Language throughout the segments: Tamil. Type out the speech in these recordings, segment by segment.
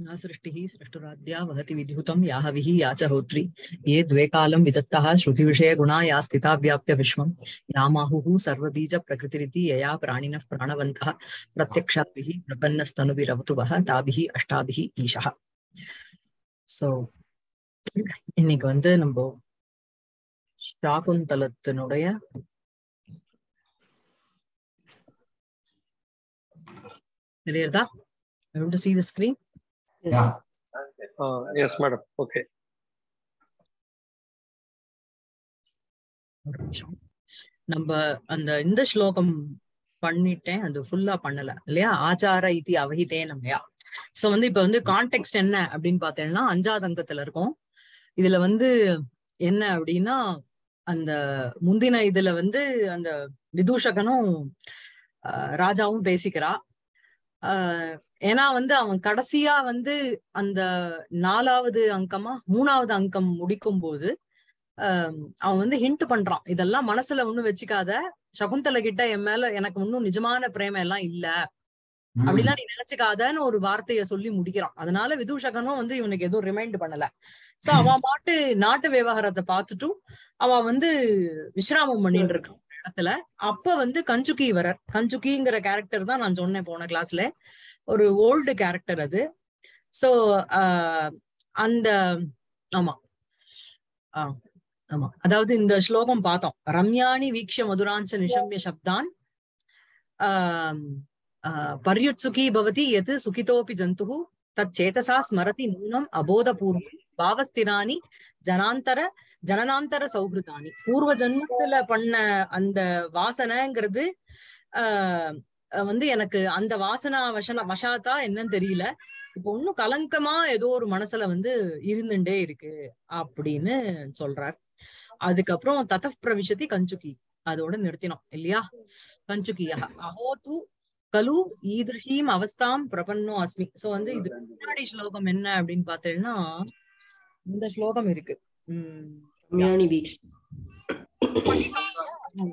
न सृष्टिः सृष्टुराद्या वहति विद्युत याः विहि च होत्री ये द्वे विदत्ता श्रुति विषय श्रुतिविषयगुणा या स्थिता व्याप्य यामाहु यामाहुः सर्वबीजप्रकृतिरिति यया प्राणवंत प्राणिनः प्राणवन्तः प्रत्यक्षाभिः प्रपन्नस्तनुभिरवतु वः ताभिः अष्टाभिः ईशः ஸோ இன்னைக்கு வந்து நம்ம ஷாகுந்தலத்தினுடைய தெரியுதா able to see the screen yeah uh, yes நம்ம அந்த இந்த ஸ்லோகம் பண்ணிட்டேன் அது ஃபுல்லா பண்ணல இல்லையா ஆச்சார இத்தி அவகிதே நம்மயா சோ வந்து இப்ப வந்து கான்டெக்ட் என்ன அப்படின்னு பாத்தீங்கன்னா அஞ்சாவது அங்கத்துல இருக்கும் இதுல வந்து என்ன அப்படின்னா அந்த முந்தின இதுல வந்து அந்த விதூஷகனும் ராஜாவும் பேசிக்கிறா ஏன்னா வந்து அவன் கடைசியா வந்து அந்த நாலாவது அங்கமா மூணாவது அங்கம் முடிக்கும் போது அவன் வந்து ஹிண்ட் பண்றான் இதெல்லாம் மனசுல ஒண்ணும் வச்சுக்காத சகுந்தலை கிட்ட என் மேல எனக்கு இன்னும் நிஜமான பிரேம எல்லாம் இல்ல அப்படிலாம் நீ நினைச்சுக்காதன்னு ஒரு வார்த்தைய சொல்லி முடிக்கிறான் அதனால விதூஷகனும் வந்து இவனுக்கு எதுவும் ரிமைண்ட் பண்ணல சோ அவன் மாட்டு நாட்டு விவகாரத்தை பார்த்துட்டும் அவன் வந்து விஸ்ராமம் பண்ணிட்டு இருக்கான் இடத்துல அப்ப வந்து கஞ்சுக்கி வரர் கஞ்சுக்கிங்கிற கேரக்டர் தான் நான் சொன்னேன் போன கிளாஸ்ல ஒரு ஓல்டு கேரக்டர் அது ஸோ uh, அந்த ஆமா ஆமா அதாவது இந்த ஸ்லோகம் பார்த்தோம் ரம்யானி வீக்ஷ மதுராஞ்ச நிஷம்ய சப்தான் சுகி பவதி எது சுகிதோபி ஜந்து தத் சேதசா ஸ்மரதி நூனம் அபோதபூர்வம் பாவஸ்திரானி ஜனாந்தர ஜனநாந்தர சௌகிருதானி பூர்வ ஜன்மத்துல பண்ண அந்த வாசனைங்கிறது ஆஹ் வந்து எனக்கு அந்த வாசனா வசன வசாத்தா என்னன்னு தெரியல இப்ப ஒன்னும் கலங்கமா ஏதோ ஒரு மனசுல வந்து இருந்துட்டே இருக்கு அப்படின்னு சொல்றார் அதுக்கப்புறம் தத பிரவிஷத்தி கஞ்சுகி அதோட நிறுத்தினோம் இல்லையா கஞ்சுகியா அஹோ தூ கலு ஈதிருஷீம் அவஸ்தாம் பிரபன்னோ அஸ்மி சோ வந்து இது முன்னாடி ஸ்லோகம் என்ன அப்படின்னு பாத்தீங்கன்னா இந்த ஸ்லோகம் இருக்கு உம்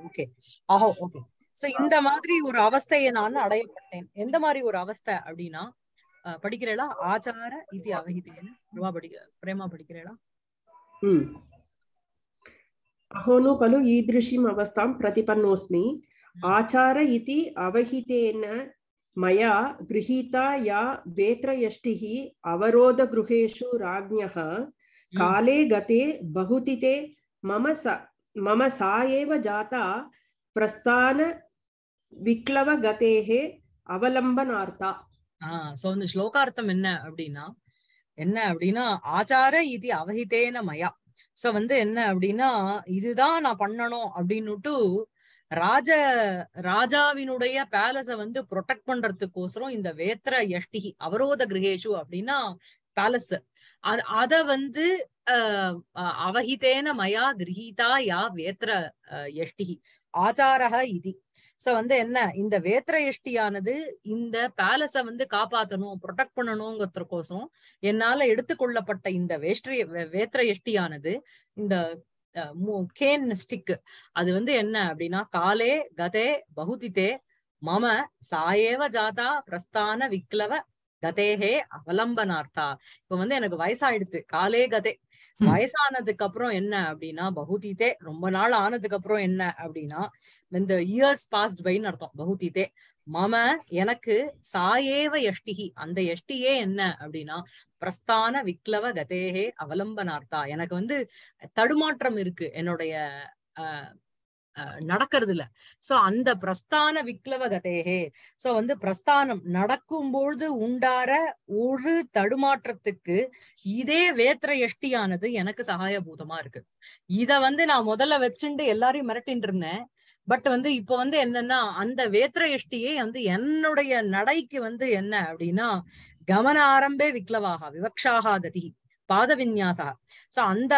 ஓகே அஹோ ஓகே சோ இந்த மாதிரி ஒரு அவஸ்தையை நான் அடையப்பட்டேன் எந்த மாதிரி ஒரு அவஸ்தை அப்படின்னா படிக்கிறேளா ஆச்சார இது அவகிதேன்னு ரூபா படிக்க பிரேமா படிக்கிறேளா அஹோனு கலு ஈதிருஷிம் அவஸ்தாம் பிரதிபன்னோஸ்மி ஆச்சார இது அவகிதேன மயா கிருஹீதா யா வேத்ரயஷ்டிஹி அவரோத கிருஹேஷு ராஜ்ஞः காலே கதே பகுதிதே மம ச மம சாயேவ ஜாதா பிரஸ்தான விக்ளவ கதேகே அவலம்பனார்த்தா ஆஹ் சோ இந்த ஸ்லோகார்த்தம் என்ன அப்படின்னா என்ன அப்படின்னா ஆச்சார இது அவஹிதேன மயா சோ வந்து என்ன அப்படின்னா இதுதான் நான் பண்ணணும் அப்படின்னுட்டு ராஜ ராஜாவினுடைய பேலஸ வந்து ப்ரொடெக்ட் பண்றதுக்கோசரம் இந்த வேத்திர யஷ்டி அவரோத கிரகேஷு அப்படின்னா பேலஸ் அத வந்து அவஹிதேன மயா கிரகிதா யா வேத்திர யஷ்டிகி ஆச்சாரக இது சோ வந்து என்ன இந்த வேத்திர எஷ்டியானது இந்த பேலஸ வந்து காப்பாத்தணும் ப்ரொடெக்ட் பண்ணணுங்கிறதுக்கோசம் என்னால எடுத்துக்கொள்ளப்பட்ட இந்த வேஷ்டி வேத்திர எஷ்டியானது இந்த கேன் ஸ்டிக் அது வந்து என்ன அப்படின்னா காலே கதே பகுதித்தே மம சாயேவ ஜாதா பிரஸ்தான விக்லவ கதேஹே அவலம்பனார்த்தா இப்ப வந்து எனக்கு வயசாயிடுது காலே கதே வயசானதுக்கு அப்புறம் என்ன அப்படின்னா பகுதித்தே ரொம்ப நாள் ஆனதுக்கு அப்புறம் என்ன அப்படின்னா இந்த இயர்ஸ் பாஸ்ட் பைன்னு அர்த்தம் பகுதித்தே மம எனக்கு சாயேவ எஷ்டிகி அந்த எஷ்டியே என்ன அப்படின்னா பிரஸ்தான விக்லவ கதேகே அவலம்பனார்த்தா எனக்கு வந்து தடுமாற்றம் இருக்கு என்னுடைய நடக்கிறது இல்ல சோ அந்த பிரஸ்தான கதேகே சோ வந்து பிரஸ்தானம் நடக்கும்பொழுது உண்டார ஒரு தடுமாற்றத்துக்கு இதே வேத்திர எஷ்டியானது எனக்கு சகாயபூதமா இருக்கு இத வந்து நான் முதல்ல வச்சுட்டு எல்லாரையும் மிரட்டின்னு இருந்தேன் பட் வந்து இப்ப வந்து என்னன்னா அந்த வேத்திர எஷ்டியே வந்து என்னுடைய நடைக்கு வந்து என்ன அப்படின்னா ஆரம்பே விக்லவாகா விவக்ஷாக கதி பாத விநியாசா சோ அந்த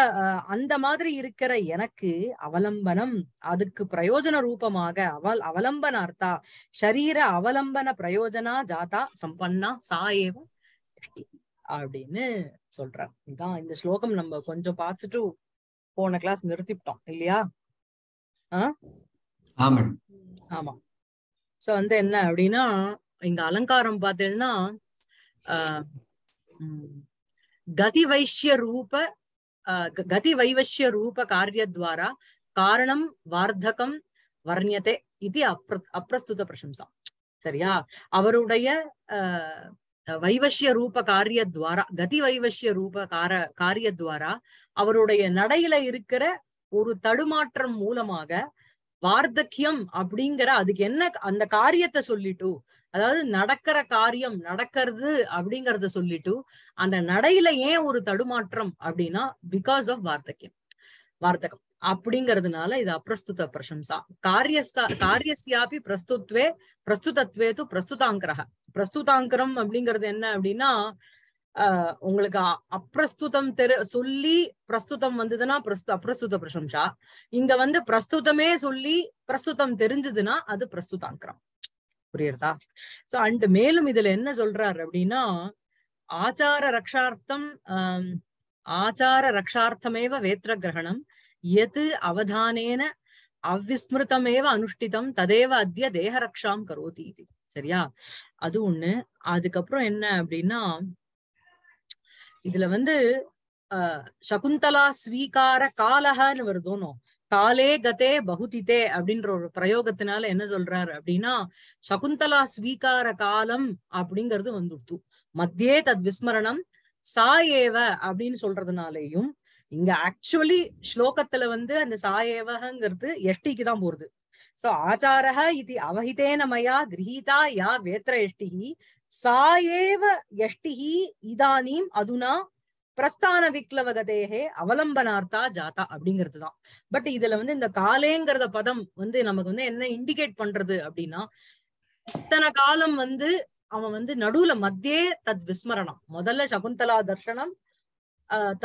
அந்த மாதிரி இருக்கிற எனக்கு அவலம்பனம் அதுக்கு பிரயோஜன ரூபமாக அவல் அவலம்பனார்த்தா சரீர அவலம்பன பிரயோஜனா ஜாதா சம்பன்னா சா ஏவ அப்படின்னு சொல்றேன் இதான் இந்த ஸ்லோகம் நம்ம கொஞ்சம் பார்த்துட்டு போன கிளாஸ் நிறுத்திவிட்டோம் இல்லையா ஆமா சோ வந்து என்ன அப்படின்னா இங்க அலங்காரம் பார்த்தீங்கன்னா ஆஹ் கதிவைஷ்ய ரூப கதி வைவஷ்ய ரூப காரிய துவாரா காரணம் வார்த்தகம் வர்ணியதே இது அப்ர அப்பிரஸ்துத பிரசம்சா சரியா அவருடைய வைவசிய ரூப காரியத்வாரா கதி வைவசிய ரூப கார காரியத்வாரா அவருடைய நடையில இருக்கிற ஒரு தடுமாற்றம் மூலமாக வார்த்தக்கியம் அப்படிங்கிற அதுக்கு என்ன அந்த காரியத்தை சொல்லிட்டு அதாவது நடக்கிற காரியம் நடக்கிறது அப்படிங்கறத சொல்லிட்டு அந்த நடையில ஏன் ஒரு தடுமாற்றம் அப்படின்னா பிகாஸ் ஆஃப் வார்த்தக்கியம் வார்த்தகம் அப்படிங்கிறதுனால இது அப்பிரஸ்துத பிரசம்சா காரியஸ்தா காரியஸ்யாபி பிரஸ்துத்வே பிரஸ்துதத்வே து பிரஸ்துதாங்கிரக பிரஸ்துதாங்கரம் அப்படிங்கிறது என்ன அப்படின்னா உங்களுக்கு அப்பிரஸ்துதம் தெரு சொல்லி பிரஸ்துதம் வந்ததுன்னா அப்பிரஸ்துத பிரசம்சா இங்க வந்து பிரஸ்துதமே சொல்லி பிரஸ்துதம் தெரிஞ்சதுன்னா அது பிரஸ்துதாங்கிறோம் புரியுறதா சோ அண்ட் மேலும் இதுல என்ன சொல்றாரு அப்படின்னா ஆச்சார ரக்ஷார்த்தம் ஆச்சார ரக்ஷார்த்தமேவ வேத்திர கிரகணம் எது அவதானேன அவ்விஸ்மிருதமேவ அனுஷ்டிதம் ததேவ அத்திய தேகரக்ஷாம் கரோதி இது சரியா அது ஒண்ணு அதுக்கப்புறம் என்ன அப்படின்னா இதுல வந்து சகுந்தலா ஸ்வீகார காலகன்னு வருதோனோ காலே கதே பகுதித்தே அப்படின்ற ஒரு பிரயோகத்தினால என்ன சொல்றாரு அப்படின்னா சகுந்தலா ஸ்வீகார காலம் அப்படிங்கிறது வந்துடுத்து மத்தியே தத் விஸ்மரணம் சா ஏவ அப்படின்னு சொல்றதுனாலயும் இங்க ஆக்சுவலி ஸ்லோகத்துல வந்து அந்த சாயேவகங்கிறது எஷ்டிக்கு தான் போறது சோ ஆச்சாரக இது அவஹிதேன மயா யா வேத்திர எஷ்டிகி सा एव இதானீம் அதுனா பிரஸ்தான விக்லவகதேகே அவலம்பனார்த்தா ஜாதா அப்படிங்கிறது தான் பட் இதுல வந்து இந்த காலேங்கிறத பதம் வந்து நமக்கு வந்து என்ன இண்டிகேட் பண்றது அப்படின்னா இத்தனை காலம் வந்து அவன் வந்து நடுவுல மத்தியே தத் விஸ்மரணம் முதல்ல சகுந்தலா தர்ஷனம்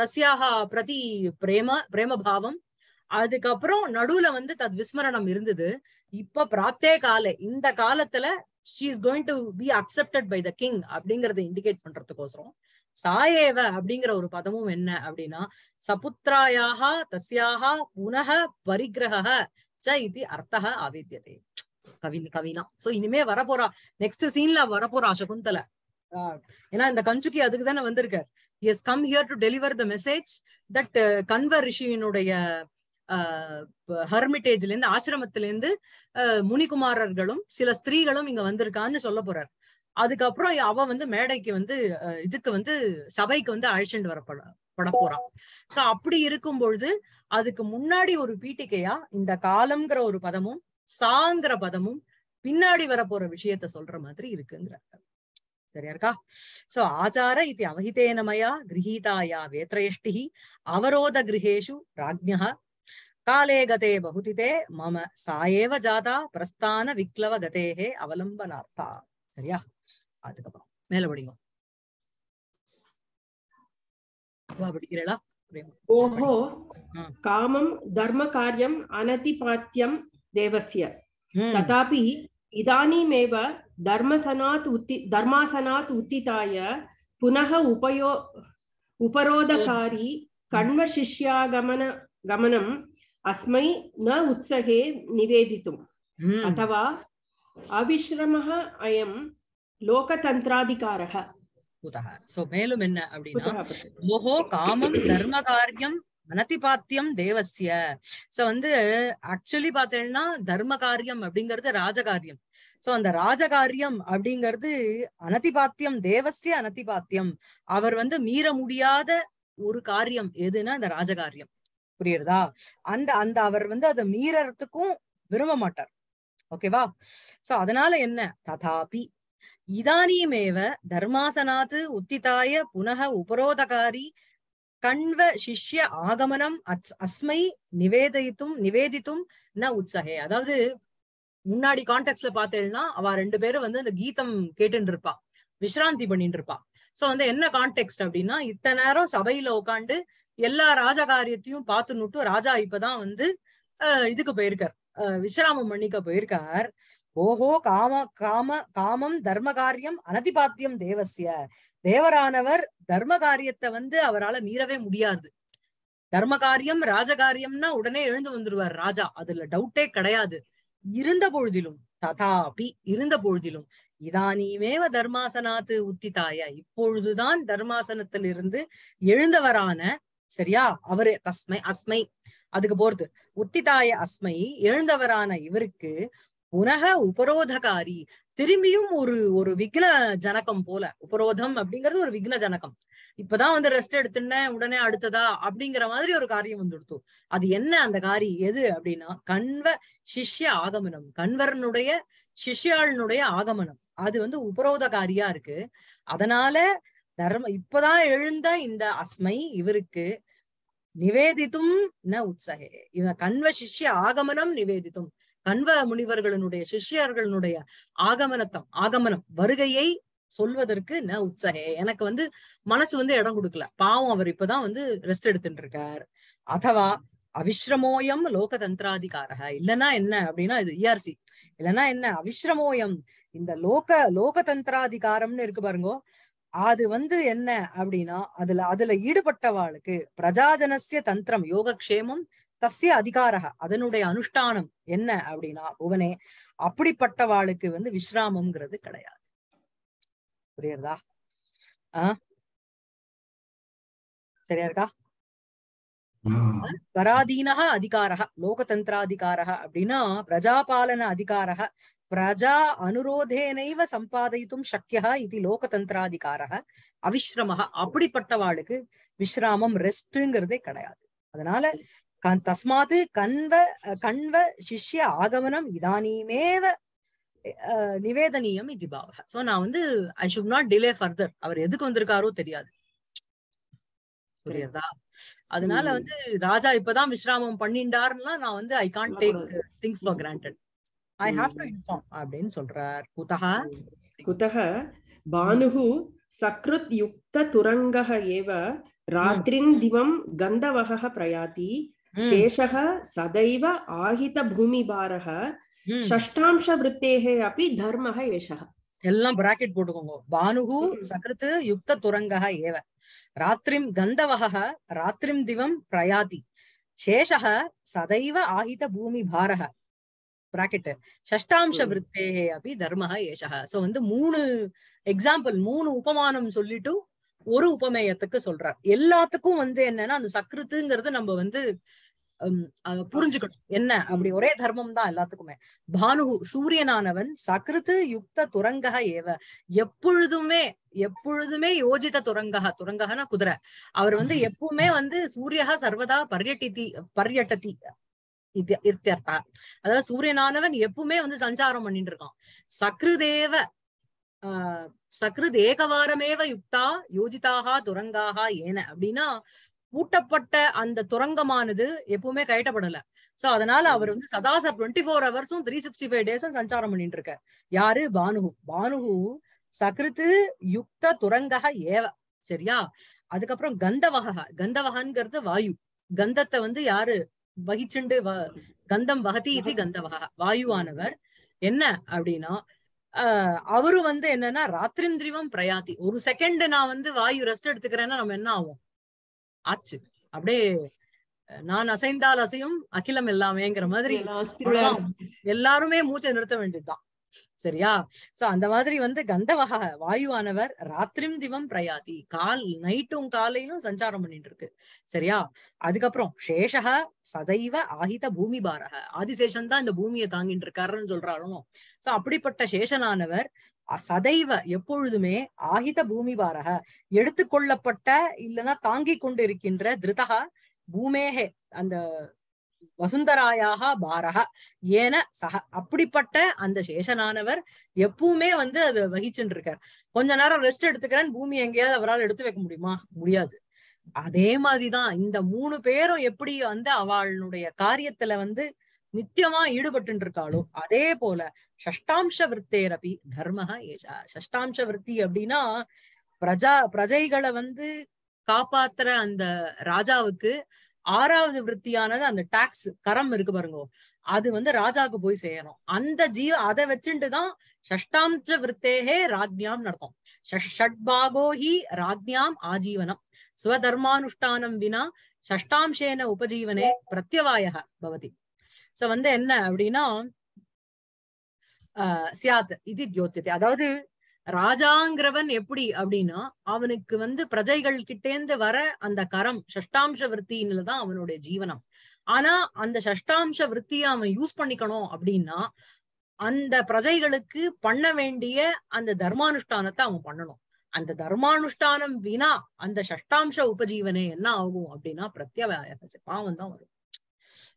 தசியாக பிரதி பிரேம பிரேம பாவம் அதுக்கப்புறம் நடுவுல வந்து தத் விஸ்மரணம் இருந்தது இப்ப பிராப்தே கால இந்த காலத்துல she is going to be accepted by the king அப்படிங்கறத இண்டிகேட் பண்றதுக்கோசரம் சாயேவ அப்படிங்கிற ஒரு பதமும் என்ன அப்படின்னா சபுத்திராயாக தஸ்யாக புனக பரிகிரக ச இது அர்த்தக ஆவேத்தியதே கவி கவினா சோ இனிமே வரப்போறா நெக்ஸ்ட் சீன்ல வரப்போறா சகுந்தல ஏன்னா இந்த கஞ்சுக்கி அதுக்கு தானே வந்திருக்கார் is come here to deliver the message that கன்வர் ரிஷியினுடைய ஹர்மிட்டேஜ்ல இருந்து ஆசிரமத்துல இருந்து முனிகுமாரர்களும் சில ஸ்திரீகளும் இங்க வந்திருக்கான்னு சொல்ல போறாரு அதுக்கப்புறம் அவ வந்து மேடைக்கு வந்து இதுக்கு வந்து சபைக்கு வந்து அழிச்சுட்டு வரப்பட போறான் சோ அப்படி இருக்கும் பொழுது அதுக்கு முன்னாடி ஒரு பீட்டிகையா இந்த காலம்ங்கிற ஒரு பதமும் சாங்கிற பதமும் பின்னாடி வரப்போற விஷயத்த சொல்ற மாதிரி இருக்குங்கிற சரியா இருக்கா சோ ஆச்சார இது அவஹிதேனமயா கிரகீதாயா வேத்ரேஷ்டி அவரோத கிரகேஷு ராஜ்யா காலே கதே பகுதிதே மம சாயேவ ஜாதா பிரஸ்தான விக்லவ கதேகே அவலம்பனார்த்தா சரியா அதுக்கப்புறம் மேல படிங்க படிக்கிறீங்களா ஓஹோ காமம் தர்ம காரியம் அனதிபாத்தியம் தேவசிய ததாபி இதானிமேவ தர்மசனாத் உத்தி தர்மாசனாத் உத்திதாய புனக உபயோ உபரோதகாரி கண்வ சிஷ்யாகமன கமனம் अस्मै न உற்சகே நிவேதித்தும் hmm. அவிஸ்ரமஹ அயம் லோகதந்திராதிகாரக சோ மேலும் என்ன அப்படின்னா காமம் தர்ம காரியம் அனதிபாத்தியம் தேவசிய சோ வந்து ஆக்சுவலி பாத்தீங்கன்னா தர்ம காரியம் அப்படிங்கிறது ராஜகாரியம் சோ அந்த ராஜகாரியம் அப்படிங்கிறது அனதிபாத்தியம் தேவசிய அனதிபாத்தியம் அவர் வந்து மீற முடியாத ஒரு காரியம் எதுன்னா அந்த ராஜகாரியம் புரியுறதா அந்த அந்த அவர் வந்து அதை மீறறதுக்கும் விரும்ப மாட்டார் ஓகேவா சோ அதனால என்ன ததாபி இதானியமேவ தர்மாசனாத்து உத்திதாய புனக உபரோதகாரி கண்வ சிஷ்ய ஆகமனம் அஸ் அஸ்மை நிவேதித்தும் நிவேதித்தும் ந உற்சகே அதாவது முன்னாடி கான்டெக்ட்ல பார்த்தேன்னா அவ ரெண்டு பேரும் வந்து அந்த கீதம் கேட்டுட்டு இருப்பா விஷ்ராந்தி பண்ணிட்டு இருப்பா சோ வந்து என்ன கான்டெக்ட் அப்படின்னா இத்தனை நேரம் சபையில உட்காந்து எல்லா ராஜகாரியத்தையும் பார்த்துன்னுட்டு ராஜா இப்பதான் வந்து அஹ் இதுக்கு போயிருக்கார் விஸ்ராமம் பண்ணிக்க போயிருக்கார் ஓஹோ காம காம காமம் தர்ம காரியம் அனதிபாத்தியம் தேவசிய தேவரானவர் தர்ம காரியத்தை வந்து அவரால மீறவே முடியாது தர்ம காரியம் ராஜகாரியம்னா உடனே எழுந்து வந்துருவார் ராஜா அதுல டவுட்டே கிடையாது இருந்த பொழுதிலும் ததாபி இருந்த பொழுதிலும் இதானியுமேவ தர்மாசனாத்து உத்திதாய இப்பொழுதுதான் தர்மாசனத்திலிருந்து எழுந்தவரான சரியா அவரு தஸ்மை அஸ்மை அதுக்கு போறது உத்திதாய அஸ்மை எழுந்தவரான இவருக்கு உனக உபரோதகாரி திரும்பியும் ஒரு ஒரு விக்ன ஜனகம் போல உபரோதம் அப்படிங்கிறது ஒரு விக்ன ஜனகம் இப்பதான் வந்து ரெஸ்ட் எடுத்துட்டேன் உடனே அடுத்ததா அப்படிங்கிற மாதிரி ஒரு காரியம் வந்துடுத்து அது என்ன அந்த காரி எது அப்படின்னா கண்வ சிஷ்ய ஆகமனம் கண்வரனுடைய சிஷ்யாளனுடைய ஆகமனம் அது வந்து உபரோதகாரியா இருக்கு அதனால தர்ம இப்பதான் எழுந்த இந்த அஸ்மை இவருக்கு நிவேதித்தும் ந உற்சகே இவன் கண்வ சிஷ்ய ஆகமனம் நிவேதித்தும் கண்வ முனிவர்களினுடைய சிஷ்யர்களுடைய ஆகமனத்தம் ஆகமனம் வருகையை சொல்வதற்கு ந உற்சகே எனக்கு வந்து மனசு வந்து இடம் கொடுக்கல பாவம் அவர் இப்பதான் வந்து ரெஸ்ட் எடுத்துட்டு இருக்கார் அதுவா அவிஸ்ரமோயம் லோகதந்திராதிகாரக இல்லைன்னா என்ன அப்படின்னா இது இஆர்சி e இல்லைன்னா என்ன அவிஸ்ரமோயம் இந்த லோக லோகதந்திராதிகாரம்னு இருக்கு பாருங்கோ அது வந்து என்ன அப்படின்னா அதுல அதுல ஈடுபட்டவாளுக்கு பிரஜாஜனசிய தந்திரம் யோகக்ஷேமம் தசிய அதிகாரக அதனுடைய அனுஷ்டானம் என்ன அப்படின்னா புவனே அப்படிப்பட்டவாளுக்கு வந்து விஸ்ராமம்ங்கிறது கிடையாது புரியுறதா ஆஹ் சரியா இருக்கா பராதீனக அதிகாரக லோகதந்திராதிகாரக அப்படின்னா பிரஜாபாலன அதிகாரக பிரஜா அனுரோதேனைவ சம்பாதயித்தும் சக்கியா இது லோகதந்திராதிகார அவிஸ்ரம அப்படிப்பட்டவாளுக்கு விஸ்ராமம் ரெஸ்ட்ங்கிறதே கிடையாது அதனால தஸ்மாத்து கண்வ கண்வ சிஷ்ய ஆகமனம் இதானியமேவ நிவேதனியம் இது பாவக சோ நான் வந்து I should not delay further அவர் எதுக்கு வந்திருக்காரோ தெரியாது புரியுதா அதனால வந்து ராஜா இப்பதான் விஸ்ராமம் பண்ணிண்டாருன்னா நான் வந்து I can't take things for granted I have to inform அப்படின்னு சொல்றார் குதஹ குதஹ பானுஹு சக்ருத் யுக்த துரங்கஹ ஏவ ராத்திரின் திவம் கந்தவகஹ பிரயாதி சேஷஹ சதைவ ஆஹித பூமிபாரஹ ஷஷ்டாம்ச விருத்தேகே அபி தர்மஹ ஏஷக எல்லாம் பிராக்கெட் போட்டுக்கோங்க பானுகு சகிருத்து யுக்த துரங்கஹ ஏவ ராத்ரிம் கந்தவக ராத்ரிம் திவம் பிரயாதி சேஷஹ சதைவ ஆஹித பூமி பாரக பிராக்கெட்டு சஷ்டாம்ச விற்பேகே அப்படி தர்மஹ ஏஷா சோ வந்து மூணு எக்ஸாம்பிள் மூணு உபமானம் சொல்லிட்டு ஒரு உபமேயத்துக்கு சொல்றார் எல்லாத்துக்கும் வந்து என்னன்னா அந்த சக்கரத்துங்கிறது நம்ம வந்து புரிஞ்சுக்கணும் என்ன அப்படி ஒரே தர்மம் தான் எல்லாத்துக்குமே பானுகு சூரியனானவன் சக்ருத்து யுக்த துரங்க ஏவ எப்பொழுதுமே எப்பொழுதுமே யோஜித துரங்க துரங்கன்னா குதிரை அவர் வந்து எப்பவுமே வந்து சூரியகா சர்வதா பர்யட்டி பர்யட்டதி இத்தியர்த்தா அதாவது சூரியனானவன் எப்பவுமே வந்து சஞ்சாரம் பண்ணிட்டு இருக்கான் சக்ருதேவ ஆஹ் சக்ருத் ஏகவாரமேவ யுக்தா யோஜிதாக துரங்காக ஏன அப்படின்னா பூட்டப்பட்ட அந்த துரங்கமானது எப்பவுமே கயட்டப்படல சோ அதனால அவர் வந்து சதாச டுவெண்ட்டி ஃபோர் ஹவர்ஸும் த்ரீ சிக்ஸ்டி ஃபைவ் டேஸும் சஞ்சாரம் பண்ணிட்டு இருக்கார் யாரு பானுகு பானுகு சக்ருத்து யுக்த துரங்கக ஏவ சரியா அதுக்கப்புறம் கந்தவக கந்தவகங்கிறது வாயு கந்தத்தை வந்து யாரு வகிச்சுண்டு கந்தம் வகதி இது கந்தவகா வாயுவானவர் என்ன அப்படின்னா ஆஹ் அவரு வந்து என்னன்னா ராத்திரிந்திரிவம் பிரயாத்தி ஒரு செகண்ட் நான் வந்து வாயு ரெஸ்ட் எடுத்துக்கிறேன்னா நம்ம என்ன ஆகும் ஆச்சு அப்படியே நான் அசைந்தால் அசையும் அகிலம் எல்லாமேங்கிற மாதிரி எல்லாருமே மூச்சை நிறுத்த வேண்டியதுதான் சரியா சோ அந்த மாதிரி வந்து கந்தவக வாயுவானவர் ராத்திரிம் திவம் பிரயாதி கால் நைட்டும் காலையிலும் சஞ்சாரம் பண்ணிட்டு இருக்கு சரியா அதுக்கப்புறம் சேஷக சதைவ ஆகித பூமி பாரக ஆதிசேஷன் தான் இந்த பூமியை தாங்கிட்டு இருக்காருன்னு சொல்றாலும் சோ அப்படிப்பட்ட சேஷனானவர் சதைவ எப்பொழுதுமே ஆகித பூமி பாரக எடுத்துக்கொள்ளப்பட்ட இல்லைன்னா தாங்கி கொண்டு இருக்கின்ற திருதகா பூமேகே அந்த வசுந்தராயாக பாரக ஏன சக அப்படிப்பட்ட அந்த சேஷனானவர் எப்பவுமே வந்து அது வகிச்சுட்டு இருக்கார் கொஞ்ச நேரம் ரெஸ்ட் எடுத்துக்கிறேன் பூமி எங்கேயாவது அவரால் எடுத்து வைக்க முடியுமா முடியாது அதே மாதிரிதான் இந்த மூணு பேரும் எப்படி வந்து அவளுடைய காரியத்துல வந்து நித்தியமா ஈடுபட்டு இருக்காளோ அதே போல ஷஷ்டாம்ச விற்தேரபி தர்மஹா ஏஷா ஷஷ்டாம்ச விற்பி அப்படின்னா பிரஜா பிரஜைகளை வந்து காப்பாத்துற அந்த ராஜாவுக்கு ஆறாவது விற்பியானது அந்த டாக்ஸ் கரம் இருக்கு பாருங்க அது வந்து ராஜாவுக்கு போய் செய்யணும் அந்த ஜீவ அதை வச்சுட்டுதான் ஷஷ்டாம்ச விற்த்தேகே ராஜ்யாம் நடக்கும் ஷட்பாகோ ஹி ராஜ்யாம் ஆஜீவனம் சுவதர்மானுஷ்டானம் வினா சஷ்டாம்சேன உபஜீவனே பிரத்யவாய பவதி சோ வந்து என்ன அப்படின்னா சியாத் இது தியோத்தியத்தை அதாவது ராஜாங்கிறவன் எப்படி அப்படின்னா அவனுக்கு வந்து பிரஜைகள் கிட்டேந்து வர அந்த கரம் சஷ்டாம்ச தான் அவனுடைய ஜீவனம் ஆனா அந்த சஷ்டாம்ச விற்த்திய அவன் யூஸ் பண்ணிக்கணும் அப்படின்னா அந்த பிரஜைகளுக்கு பண்ண வேண்டிய அந்த தர்மானுஷ்டானத்தை அவன் பண்ணணும் அந்த தர்மானுஷ்டானம் வினா அந்த சஷ்டாம்ச உபஜீவனே என்ன ஆகும் அப்படின்னா பிரத்யவாய பாவம் தான் வரும்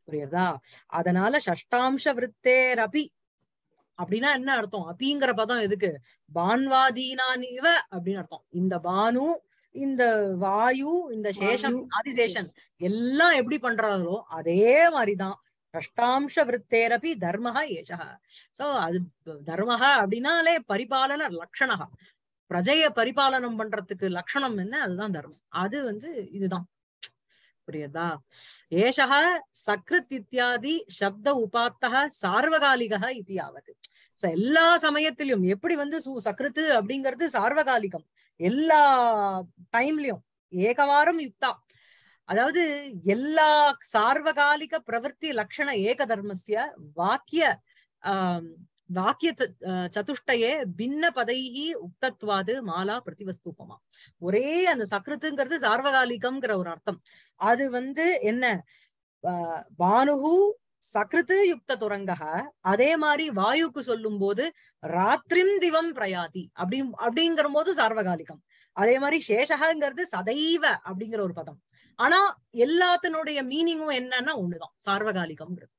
புரியுறதா அதனால சஷ்டாம்ச விற்த்தேரபி அப்படின்னா என்ன அர்த்தம் அப்பிங்கிற பதம் எதுக்கு பான்வாதீனானிவ அப்படின்னு அர்த்தம் இந்த பானு இந்த வாயு இந்த சேஷம் ஆதிசேஷன் எல்லாம் எப்படி பண்றாங்களோ அதே மாதிரிதான் கஷ்டாம்ச விற்த்தேரபி தர்மஹா ஏஜக சோ அது தர்மஹா அப்படின்னாலே பரிபாலன லட்சணகா பிரஜைய பரிபாலனம் பண்றதுக்கு லட்சணம் என்ன அதுதான் தர்மம் அது வந்து இதுதான் புரியுதா ஏஷக சக்ரத் இத்தியாதி சப்த உபாத்தக சார்வகாலிக இது ஆவது எல்லா சமயத்திலும் எப்படி வந்து சக்ரத்து அப்படிங்கிறது சார்வகாலிகம் எல்லா டைம்லயும் ஏகவாரம் யுக்தா அதாவது எல்லா சார்வகாலிக பிரவர்த்தி லட்சண ஏக தர்மஸ்ய வாக்கிய ஆஹ் வாக்கிய சதுஷ்டயே பின்ன பதைகி உக்தத்வாது மாலா பிரதிவஸ்தூபமா ஒரே அந்த சக்கரத்துங்கிறது சார்வகாலிகம்ங்கிற ஒரு அர்த்தம் அது வந்து என்ன பானுகு சக்கிருத்து யுக்த துரங்கக அதே மாதிரி வாயுக்கு சொல்லும் போது ராத்திரிம் திவம் பிரயாதி அப்படி அப்படிங்கிற போது சார்வகாலிகம் அதே மாதிரி சேஷகங்கிறது சதைவ அப்படிங்கிற ஒரு பதம் ஆனா எல்லாத்தினுடைய மீனிங்கும் என்னன்னா ஒண்ணுதான் சார்வகாலிகம்ங்கிறது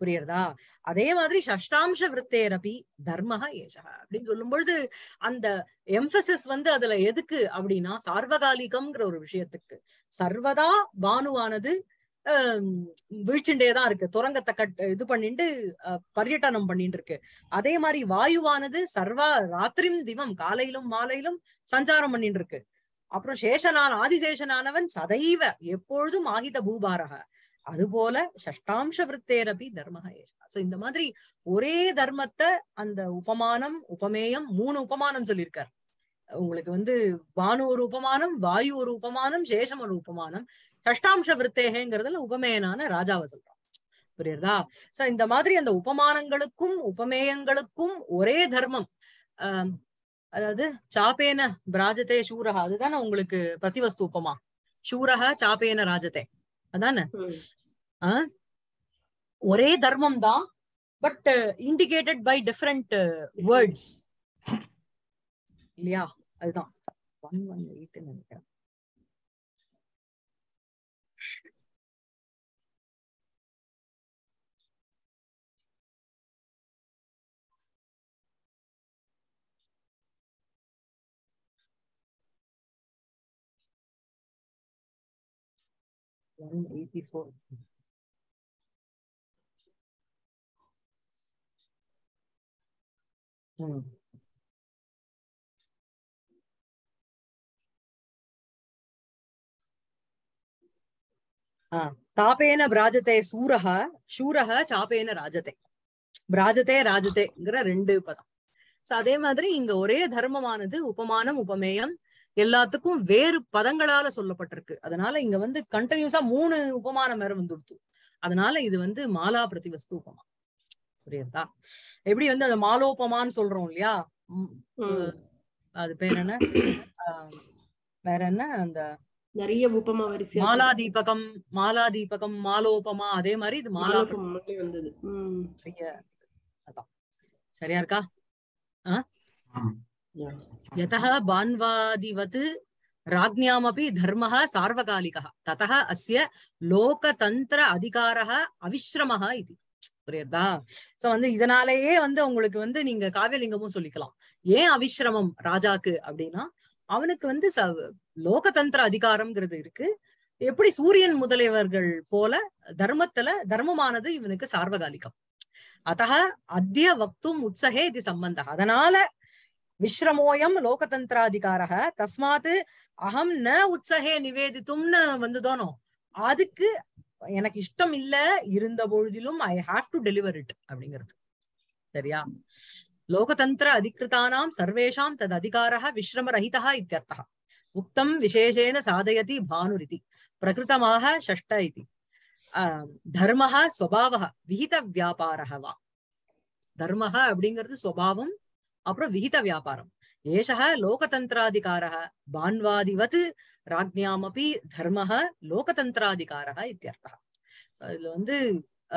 புரியுறதா அதே மாதிரி சஷ்டாம்ச விற்த்தேரபி தர்மஹ ஏஷா அப்படின்னு சொல்லும் பொழுது அந்த எம்பசிஸ் வந்து அதுல எதுக்கு அப்படின்னா சார்வகாலிகம்ங்கிற ஒரு விஷயத்துக்கு சர்வதா பானுவானது வீழ்ச்சுண்டே வீழ்ச்சிண்டேதான் இருக்கு துரங்கத்தை கட் இது பண்ணிட்டு பரியட்டனம் பண்ணிட்டு இருக்கு அதே மாதிரி வாயுவானது சர்வா ராத்திரியும் திவம் காலையிலும் மாலையிலும் சஞ்சாரம் பண்ணிட்டு இருக்கு அப்புறம் சேஷனான ஆதிசேஷனானவன் சதைவ எப்பொழுதும் ஆகித பூபாரக அதுபோல சஷ்டாம்ச அப்படி தர்ம சோ இந்த மாதிரி ஒரே தர்மத்தை அந்த உபமானம் உபமேயம் மூணு உபமானம் சொல்லியிருக்கார் உங்களுக்கு வந்து வானு ஒரு உபமானம் வாயு ஒரு உபமானம் சேஷம் ஒரு உபமானம் சஷ்டாம்ச விரத்தேகங்கிறதுல உபமேயனான ராஜாவை சொல்றோம் புரியுறதா சோ இந்த மாதிரி அந்த உபமானங்களுக்கும் உபமேயங்களுக்கும் ஒரே தர்மம் ஆஹ் அதாவது சாப்பேன ராஜதே சூரகா அதுதானே உங்களுக்கு பிரதிவஸ்து உபமா சூரக சாப்பேன ராஜதே அதானே ஒரே தர்மம் தான் but indicated by different words இல்லையா அதுதான் ஒன் எயிட் நினைக்கிறேன் ஒன் எயிட்டி ஃபோர் தாபேன பிராஜத்தே சூரக சூரக சாபேன ராஜதே பிராஜத்தை ராஜத்தைங்கிற ரெண்டு பதம் சோ அதே மாதிரி இங்க ஒரே தர்மமானது உபமானம் உபமேயம் எல்லாத்துக்கும் வேறு பதங்களால சொல்லப்பட்டிருக்கு அதனால இங்க வந்து கண்டினியூஸா மூணு உபமானம் வேற வந்துடுச்சு அதனால இது வந்து மாலா பிரதிவஸ்து உபமானம் புரியுதா எப்படி வந்து அந்த மாலோபமான்னு சொல்றோம் இல்லையா அது பேர் என்ன வேற என்ன அந்த நிறைய உபமா வரிசை மாலா தீபகம் மாலா தீபகம் மாலோபமா அதே மாதிரி இது மாலா வந்தது சரியா இருக்கா यतः புரியுதா சோ வந்து இதனாலேயே வந்து உங்களுக்கு வந்து நீங்க காவியலிங்கமும் சொல்லிக்கலாம் ஏன் அவிசிரமம் ராஜாக்கு அப்படின்னா அவனுக்கு வந்து லோகதந்திர அதிகாரம்ங்கிறது இருக்கு எப்படி சூரியன் முதலியவர்கள் போல தர்மத்துல தர்மமானது இவனுக்கு சார்வகாலிகம் அத்தக அத்திய வக்தும் உற்சகே இது சம்பந்த அதனால விஸ்ரமோயம் லோகதந்திராதிகார தஸ்மாத்து அகம் ந உற்சகே நிவேதித்தும்னு வந்துதோனோ அதுக்கு எனக்கு இஷ்டம் இல்ல இருந்த பொழுதிலும் I have to deliver it அப்படிங்கிறது சரியா லோகதந்திர அதிகிருத்தானாம் சர்வேஷாம் தத் அதிகாரா விஸ்ரமரஹிதா இத்தியர்த்தா உக்தம் விசேஷேன சாதயதி பானுரிதி பிரகிருத்தமாக ஷஷ்ட இது தர்மஹ ஸ்வபாவக விஹித வியாபாரவா தர்மஹ அப்படிங்கிறது ஸ்வபாவம் அப்புறம் விஹித வியாபாரம் ஏஷக லோகதந்திராதிகாரः பான்வாதிவத் ராஜ்ஞாமபி தர்மः லோகதந்திராதிகாரः இத்தியர்த்தः இதுல வந்து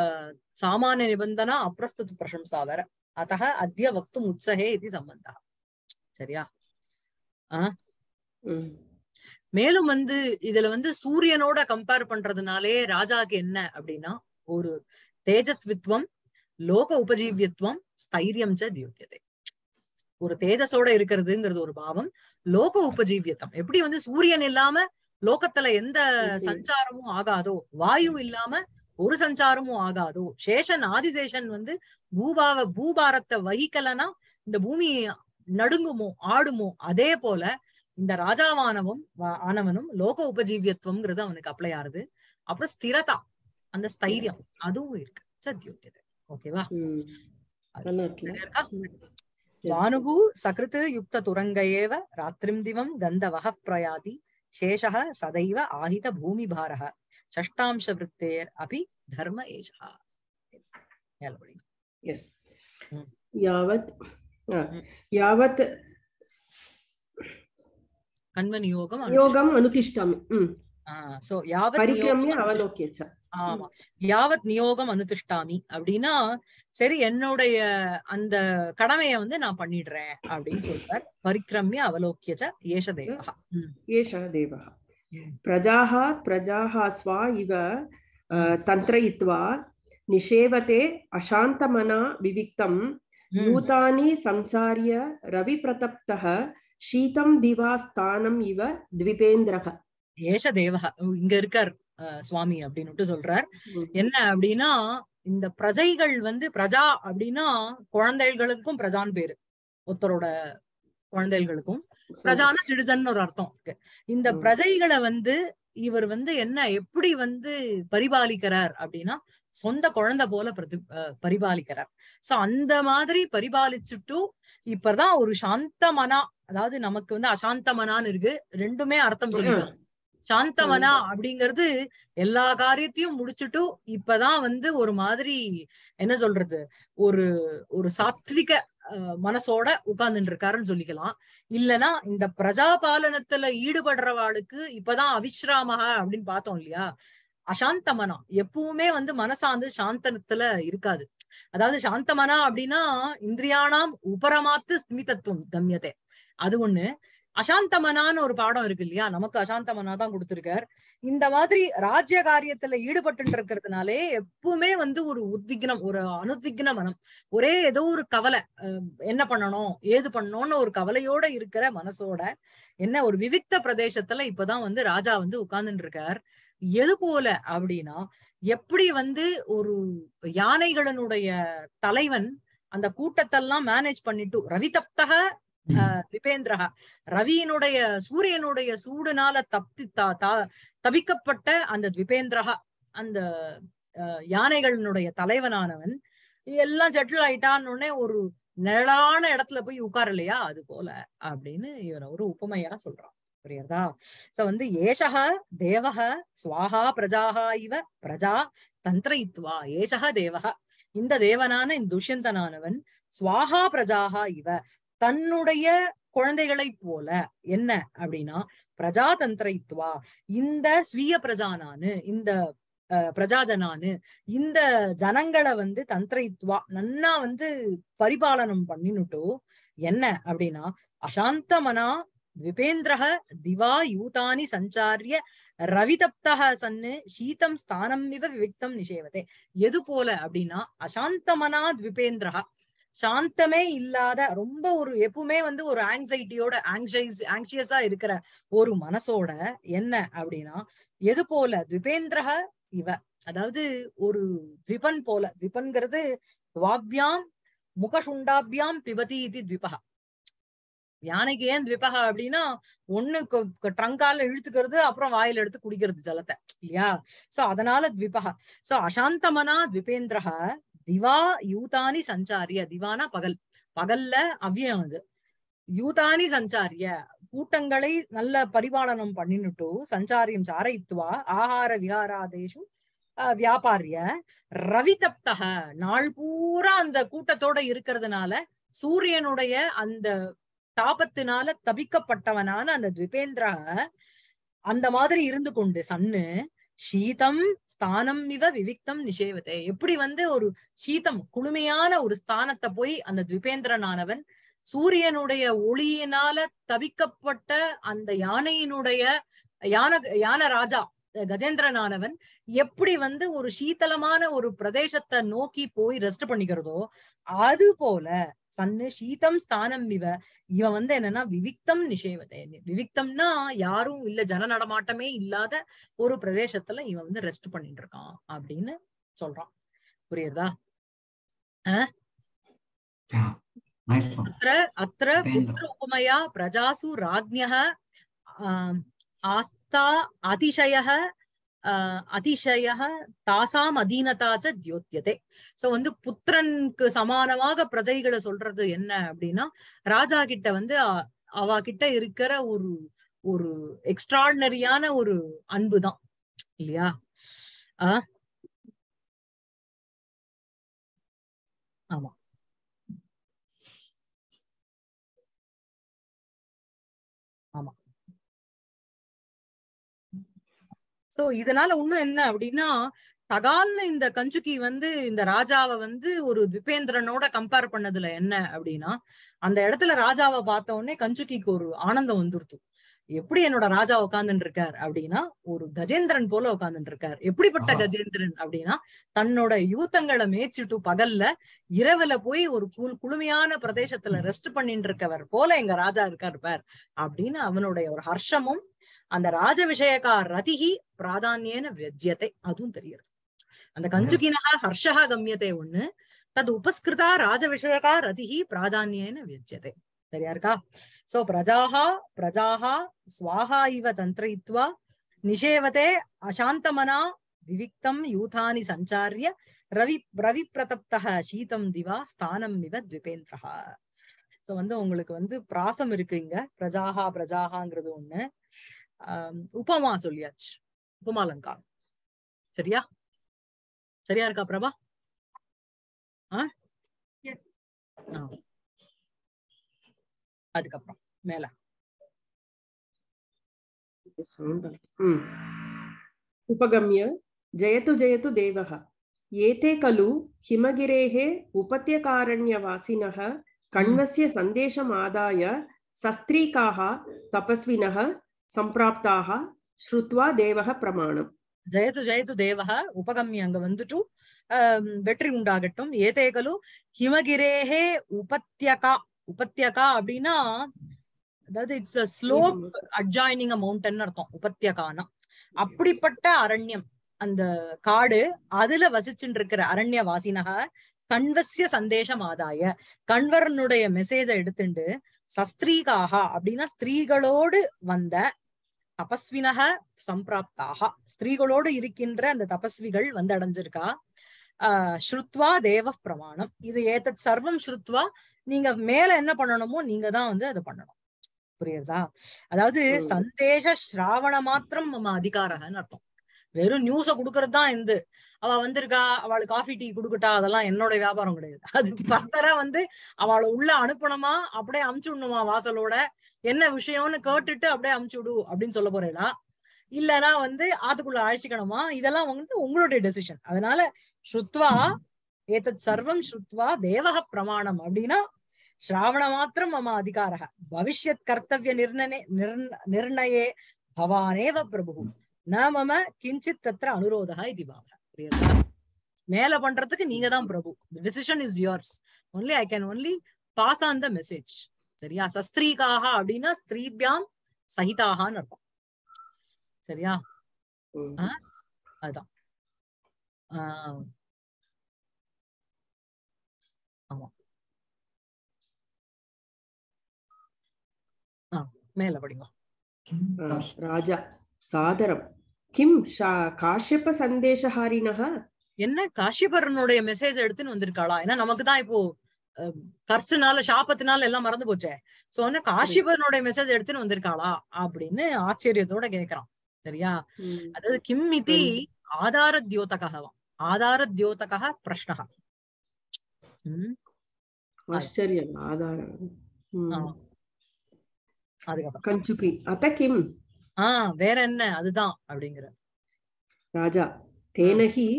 ஆஹ் சாமானிய நிபந்தனா அப்பிரஸ்துத பிரசம்சா வேற அத்த அத்திய வக்தும் உற்சகே இது சம்பந்தா சரியா ஆஹ் மேலும் வந்து இதுல வந்து சூரியனோட கம்பேர் பண்றதுனாலே ராஜாக்கு என்ன அப்படின்னா ஒரு தேஜஸ்வித்வம் லோக உபஜீவியத்துவம் ஸ்தைரியம் ச தியோத்தியதை ஒரு தேஜஸோட இருக்கிறதுங்கிறது ஒரு பாவம் லோக உபஜீவியத்தம் எப்படி வந்து சூரியன் இல்லாம லோகத்துல எந்த சஞ்சாரமும் ஆகாதோ வாயு இல்லாம ஒரு சஞ்சாரமும் ஆகாதோ சேஷன் ஆதிசேஷன் வந்து பூபாவ பூபாரத்தை வகிக்கலனா இந்த பூமி நடுங்குமோ ஆடுமோ அதே போல இந்த ராஜாவானவம் ஆனவனும் லோக உபஜீவியத்துவம்ங்கிறது அவனுக்கு அப்ளை ஆறுது அப்புறம் ஸ்திரதா அந்த ஸ்தைரியம் அதுவும் இருக்கு சத்யோத்தியது ஓகேவா இருக்கா भानुः सकृत् युक्ततुरङ्ग एव रात्रिं दिवं गन्धवः प्रयाति शेष सदैव आहितभूमिभारः षष्ठांशवृत्तेर् अपि धर्म एषः yes. mm. यावत् uh, अनुतिष्ठामि hmm. சோ யாவத் நியோகம் அனுதிஷ்டாமி அப்படின்னா சரி என்னுடைய அந்த கடமையை வந்து நான் பண்ணிடுறேன் அப்படின்னு சொல்றார் பிரஜாக ஸ்வா இவ தந்திரயித்வா நிஷேவதே அசாந்தமனா விவிக்தம் யூதானி சம்சாரிய ரவி பிரதப்தக சீதம் திவா ஸ்தானம் இவ த்விபேந்திரக ஏஷ தேவா இங்க இருக்கார் சுவாமி அப்படின்னு சொல்றார் என்ன அப்படின்னா இந்த பிரஜைகள் வந்து பிரஜா அப்படின்னா குழந்தைகளுக்கும் பிரஜான்னு பேரு ஒருத்தரோட குழந்தைகளுக்கும் பிரஜான சிட்டிசன் ஒரு அர்த்தம் இருக்கு இந்த பிரஜைகளை வந்து இவர் வந்து என்ன எப்படி வந்து பரிபாலிக்கிறார் அப்படின்னா சொந்த குழந்தை போல பிரதி பரிபாலிக்கிறார் சோ அந்த மாதிரி பரிபாலிச்சுட்டும் இப்பதான் ஒரு சாந்த மனா அதாவது நமக்கு வந்து அசாந்த மனான்னு இருக்கு ரெண்டுமே அர்த்தம் சொல்லிக்கலாம் சாந்தவனா அப்படிங்கிறது எல்லா காரியத்தையும் முடிச்சுட்டு இப்பதான் வந்து ஒரு மாதிரி என்ன சொல்றது ஒரு ஒரு சாத்விக மனசோட உட்கார்ந்துட்டு இருக்காருன்னு சொல்லிக்கலாம் இல்லனா இந்த பிரஜாபாலனத்துல ஈடுபடுறவாளுக்கு இப்பதான் அவிஸ்ராமகா அப்படின்னு பார்த்தோம் இல்லையா அசாந்தமனா எப்பவுமே வந்து மனசாந்து சாந்தனத்துல இருக்காது அதாவது சாந்தமனா அப்படின்னா இந்திரியானாம் உபரமாத்து ஸ்மிதத்துவம் கம்யதே அது ஒண்ணு அசாந்தமனான்னு ஒரு பாடம் இருக்கு இல்லையா நமக்கு அசாந்தமனா தான் கொடுத்திருக்கார் இந்த மாதிரி ராஜ்ய காரியத்துல ஈடுபட்டு இருக்கிறதுனாலே எப்பவுமே வந்து ஒரு உத்விக்னம் ஒரு அனுத்விக்ன மனம் ஒரே ஏதோ ஒரு கவலை என்ன பண்ணணும் ஏது பண்ணணும்னு ஒரு கவலையோட இருக்கிற மனசோட என்ன ஒரு விவித்த பிரதேசத்துல இப்பதான் வந்து ராஜா வந்து உட்கார்ந்துட்டு இருக்கார் எது போல அப்படின்னா எப்படி வந்து ஒரு யானைகளினுடைய தலைவன் அந்த கூட்டத்தெல்லாம் மேனேஜ் பண்ணிட்டு ரவிதப்தக திபேந்திரஹா ரவியினுடைய சூரியனுடைய சூடுனால தப்தி தவிக்கப்பட்ட அந்த திபேந்திரஹா அந்த யானைகளினுடைய தலைவனானவன் எல்லாம் செட்டில் ஆயிட்டான்னு உடனே ஒரு நிழலான இடத்துல போய் இல்லையா அது போல அப்படின்னு இவன் ஒரு உபமையா சொல்றான் புரியுறதா சோ வந்து ஏஷக தேவக சுவாகா பிரஜாகா இவ பிரஜா தந்திரித்வா ஏஷக தேவக இந்த தேவனான இந்த துஷ்யந்தனானவன் சுவாகா பிரஜாகா இவ தன்னுடைய குழந்தைகளை போல என்ன அப்படின்னா பிரஜாதந்திரித்வா இந்த ஸ்வீய பிரஜானானு இந்த பிரஜாதனானு இந்த ஜனங்களை வந்து தந்திரித்வா நன்னா வந்து பரிபாலனம் பண்ணினுட்டு என்ன அப்படின்னா அசாந்தமனா விபேந்திரக திவா யூதானி சஞ்சாரிய ரவிதப்தக சன்னு சீதம் ஸ்தானம் இவ விவிக்தம் நிஷேவதே எது போல அப்படின்னா அசாந்தமனா விபேந்திரகா சாந்தமே இல்லாத ரொம்ப ஒரு எப்பவுமே வந்து ஒரு ஆங்ஸைட்டியோட ஆங்ஸைஸ் ஆங்ஷியஸா இருக்கிற ஒரு மனசோட என்ன அப்படின்னா எது போல விபேந்திரக இவ அதாவது ஒரு விபன் போல விபன்கிறது துவாபியாம் முகசுண்டாபியாம் பிபதி இது திபகா யானைக்கு ஏன் திபகா அப்படின்னா ஒண்ணு ட்ரங்கால இழுத்துக்கிறது அப்புறம் வாயில எடுத்து குடிக்கிறது ஜலத்தை இல்லையா சோ அதனால திபகா சோ அசாந்தமனா திபேந்திரக திவா யூதானி சஞ்சாரிய திவானா பகல் பகல்ல அவ்யம் அது யூதானி சஞ்சாரிய கூட்டங்களை நல்ல பரிபாலனம் பண்ணினுட்டு சஞ்சாரியம் சாரயித்துவா ஆகார விகாராதேஷு வியாபாரிய ரவிதப்தக நாள் பூரா அந்த கூட்டத்தோட இருக்கிறதுனால சூரியனுடைய அந்த தாபத்தினால தபிக்கப்பட்டவனான அந்த திபேந்திரா அந்த மாதிரி இருந்து கொண்டு சன்னு சீதம் ஸ்தானம் இவ விவிக்தம் நிஷேவத்தை எப்படி வந்து ஒரு சீதம் குளுமையான ஒரு ஸ்தானத்தை போய் அந்த திபேந்திரனானவன் சூரியனுடைய ஒளியினால தவிக்கப்பட்ட அந்த யானையினுடைய யான யான ராஜா கஜேந்திரனானவன் எப்படி வந்து ஒரு சீத்தலமான ஒரு பிரதேசத்தை நோக்கி போய் ரெஸ்ட் பண்ணிக்கிறதோ அது போல சன்னு சீதம் ஸ்தானம் இவ இவன் வந்து என்னன்னா விவிக்தம் நிஷேவதை விவிக்தம்னா யாரும் இல்ல ஜன நடமாட்டமே இல்லாத ஒரு பிரதேசத்துல இவன் வந்து ரெஸ்ட் பண்ணிட்டு இருக்கான் அப்படின்னு சொல்றான் புரியுதா அத்திர அத்திர புத்திர உபமையா பிரஜாசு ராஜ்ஞ ஆஸ்தா அதிசய அதிசய தாசாம் அதீனதாச்ச தியோத்தியதே சோ வந்து புத்திரனுக்கு சமானமாக பிரஜைகளை சொல்றது என்ன அப்படின்னா ராஜா கிட்ட வந்து அவ கிட்ட இருக்கிற ஒரு ஒரு எக்ஸ்ட்ராடினரியான ஒரு அன்புதான் இல்லையா ஆஹ் சோ இதனால இன்னும் என்ன அப்படின்னா தகால்ல இந்த கஞ்சுக்கி வந்து இந்த ராஜாவை வந்து ஒரு திபேந்திரனோட கம்பேர் பண்ணதுல என்ன அப்படின்னா அந்த இடத்துல ராஜாவை பார்த்த உடனே கஞ்சுக்கிக்கு ஒரு ஆனந்தம் வந்துருச்சு எப்படி என்னோட ராஜா உட்காந்துட்டு இருக்கார் அப்படின்னா ஒரு கஜேந்திரன் போல உட்காந்துட்டு இருக்கார் எப்படிப்பட்ட கஜேந்திரன் அப்படின்னா தன்னோட யூத்தங்களை மேய்ச்சிட்டு பகல்ல இரவுல போய் ஒரு குள் குளுமையான பிரதேசத்துல ரெஸ்ட் பண்ணிட்டு இருக்கவர் போல எங்க ராஜா இருக்கார் பார் அப்படின்னு அவனுடைய ஒரு ஹர்ஷமும் அந்த ராஜ விஷயக்கா ரதிகி பிராதான்யன வியஜ்யத்தை அதுவும் தெரியுது அந்த கஞ்சுகினா ஹர்ஷா கம்யத்தை ஒண்ணு தது உபஸ்கிருதா ராஜ விஷயக்கா ரதிகி பிராதான்யன வியஜ்யத்தை சரியா இருக்கா சோ பிரஜாஹா பிரஜாஹா ஸ்வாஹா இவ தந்திரயித்வா நிஷேவதே அசாந்தமனா விவிக்தம் யூதானி சஞ்சாரிய ரவி ரவி பிரதப்த சீதம் திவா ஸ்தானம் இவ திபேந்திரா சோ வந்து உங்களுக்கு வந்து பிராசம் இருக்கு இங்க பிரஜாஹா பிரஜாஹாங்கிறது ஒண்ணு உபமா சொல்லியாச்சு உபமாலங்காரம் சரியா சரியா இருக்கா பிரபா அதுக்கப்புறம் மேல उपगम्य जयतु जयतु देवः एते खलु हिमगिरेः उपत्यकारण्यवासिनः कण्वस्य सन्देशमादाय सस्त्रीकाः तपस्विनः சம்பிராப்தாக ஸ்ருத்வா தேவக பிரமாணம் ஜெயத்து ஜெயது தேவக உபகம்ய அங்க வந்துட்டு வெற்றி உண்டாகட்டும் ஏதேகலு ஹிமகிரேஹே உபத்தியகா உபத்தியகா அப்படின்னா அதாவது it's a slope adjoining a mountain அர்த்தம் உபத்தியகானா அப்படிப்பட்ட அரண்யம் அந்த காடு அதுல வசிச்சுட்டு இருக்கிற அரண்ய வாசினக கண்வசிய சந்தேஷம் ஆதாய கண்வரனுடைய மெசேஜ எடுத்துண்டு சஸ்திரீகாக அப்படின்னா ஸ்திரீகளோடு வந்த தபஸ்வினக சம்பிராப்தாக ஸ்திரீகளோடு இருக்கின்ற அந்த தபஸ்விகள் வந்து அடைஞ்சிருக்கா ஆஹ் ஸ்ருத்வா தேவ பிரமாணம் இது ஏத்த சர்வம் ஸ்ருத்வா நீங்க மேல என்ன பண்ணணுமோ நீங்க தான் வந்து அதை பண்ணணும் புரியுறதா அதாவது சந்தேஷ ஸ்ராவண மாத்திரம் நம்ம அதிகாரகன்னு அர்த்தம் வெறும் நியூஸ குடுக்கறது தான் இந்து அவ வந்திருக்கா அவளு காஃபி டீ குடுக்கட்டா அதெல்லாம் என்னோட வியாபாரம் கிடையாது அது பத்தரா வந்து அவளை உள்ள அனுப்பணுமா அப்படியே அமுச்சு விடணுமா வாசலோட என்ன விஷயம்னு கேட்டுட்டு அப்படியே அமுச்சு விடு அப்படின்னு சொல்ல போறேடா இல்லனா வந்து ஆத்துக்குள்ள அழைச்சிக்கணுமா இதெல்லாம் வந்து உங்களுடைய டெசிஷன் அதனால ஸ்ருத்வா ஏதத் சர்வம் ஸ்ருத்வா தேவக பிரமாணம் அப்படின்னா சிராவண மாத்திரம் மம அதிகார பவிஷ்யத் கர்த்தவிய நிர்ணய நிர்ணயே பவானேவ பிரபு கிஞ்சித் தத்திர அனுரோதா இது மேல பண்றதுக்கு நீங்க தான் பிரபு decision is yours only I can only pass on the message சரியா சஸ்திரீகாக அப்படின்னா ஸ்திரீபியாம் சகிதாகான்னு இருக்கும் சரியா அதுதான் ஆமா மேல படிங்க ராஜா சாதரம் கிம் காஷ்யப்ப சந்தேசஹாரினஹா என்ன காஷ்யபரனுடைய மெசேஜ் எடுத்துன்னு வந்திருக்காளா ஏன்னா நமக்கு தான் இப்போ கர்சனால சாபத்தினால எல்லாம் மறந்து போச்சே சோ வந்து காஷிபரனுடைய மெசேஜ் எடுத்துன்னு வந்திருக்காளா அப்படின்னு ஆச்சரியத்தோட கேக்குறான் சரியா அதாவது கிம் இதி ஆதார தியோதகவாம் ஆதார தியோதக பிரஷ்னகா ஆச்சரியம் ஆதாரம் அதுக்கப்புறம் கஞ்சுபி அத்த கிம் ஆஹ் வேற என்ன அதுதான் அப்படிங்கிற ராஜா தேனஹி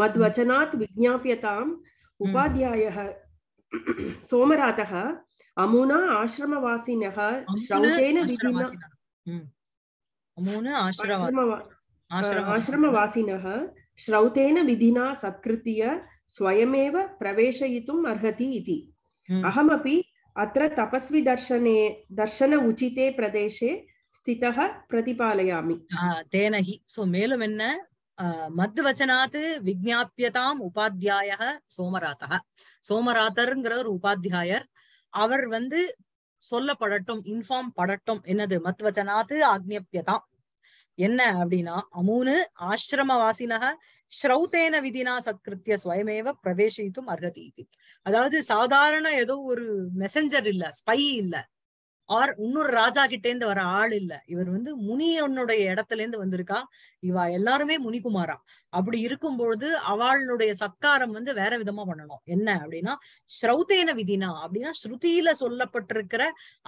மத்வச்சனாத் விஜாபியதாம் உபாத்தியாய சோமராதக அமுனா ஆசிரமவாசினக அமுனா ஆசிரமவாசினக ஸ்ரௌதேன விதினா சத்கிருத்திய स्वयमेव प्रवेशयितुम् अर्हति इति अहमपि अत्र तपस्वी दर्शन उचिते प्रदेशे ஸ்திதக பிரதிபாலயாமி தேன ஹி சோ மேலும் என்ன மத்வச்சனாத் விஜாபியதாம் உபாத்தியாய சோமராத்தா சோமராத்தருங்கிற ஒரு உபாத்தியாயர் அவர் வந்து சொல்லப்படட்டும் இன்ஃபார்ம் படட்டும் என்னது மத்வச்சனாத் ஆக்ஞப்பியதாம் என்ன அப்படின்னா அமூனு ஆசிரமவாசினக ஸ்ரௌதேன விதினா சத்கிருத்திய ஸ்வயமேவ பிரவேசித்தும் அர்ஹதி அதாவது சாதாரண ஏதோ ஒரு மெசஞ்சர் இல்ல ஸ்பை இல்ல ஆர் இன்னொரு ராஜா கிட்டேந்து இருந்து வர ஆள் இல்ல இவர் வந்து முனியனுடைய இடத்துல இருந்து வந்திருக்கா இவா எல்லாருமே முனிகுமாரா அப்படி இருக்கும் பொழுது அவளுடைய சத்காரம் வந்து வேற விதமா பண்ணணும் என்ன அப்படின்னா ஸ்ரௌதேன விதினா அப்படின்னா ஸ்ருதியில சொல்லப்பட்டிருக்கிற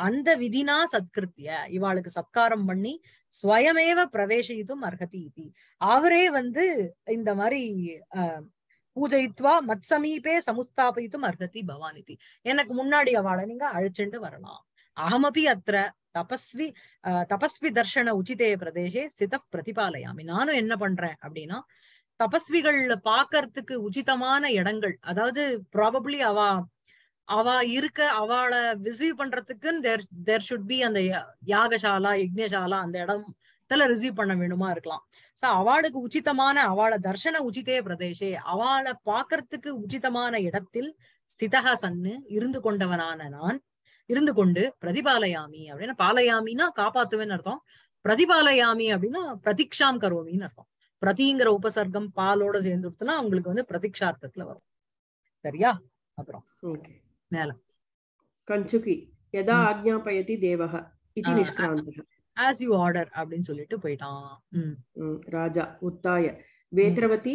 அந்த விதினா சத்கிருத்திய இவாளுக்கு சத்காரம் பண்ணி ஸ்வயமேவ பிரவேசித்தும் அர்ஹதி இது அவரே வந்து இந்த மாதிரி பூஜைத்வா மத் சமீபே சமுஸ்தாபித்தும் அர்ஹதி பவானிதி எனக்கு முன்னாடி அவளை நீங்க அழைச்சிட்டு வரலாம் அகமபி அத்த தபஸ்வி தபஸ்வி தர்ஷன உச்சிதே பிரதேசே ஸ்தித பிரதிபாலயாமி நானும் என்ன பண்றேன் அப்படின்னா தபஸ்விகள் பாக்கிறதுக்கு உச்சிதமான இடங்கள் அதாவது ப்ராபப்ளி அவா அவ இருக்க அவளை ரிசீவ் பண்றதுக்குன்னு தேர் தேர் ஷுட் பி அந்த யாகசாலா யக்னசாலா அந்த இடத்துல ரிசீவ் பண்ண வேணுமா இருக்கலாம் சோ அவளுக்கு உச்சிதமான அவளை தர்ஷன உச்சிதே பிரதேசே அவளை பாக்குறதுக்கு உச்சிதமான இடத்தில் ஸ்திதகா சன்னு இருந்து கொண்டவனான நான் இருந்து கொண்டு பிரதிபாலயாமி அப்படின்னா பாலயாமின்னா காப்பாத்துவேன்னு அர்த்தம் பிரதிபாலயாமி அப்படின்னா பிரதீக்ஷாம் கரோமின்னு அர்த்தம் பிரதிங்கிற உபசர்க்கம் பாலோட சேர்ந்துடுத்துனா உங்களுக்கு வந்து பிரதீக்ஷார்த்தத்துல வரும் சரியா அப்புறம் மேல கஞ்சுகி எதா ஆக்ஞாபயதி தேவக இது நிஷ்கிராந்த ஆஸ் யூ ஆர்டர் அப்படின்னு சொல்லிட்டு போயிட்டான் ராஜா உத்தாய வேத்ரவதி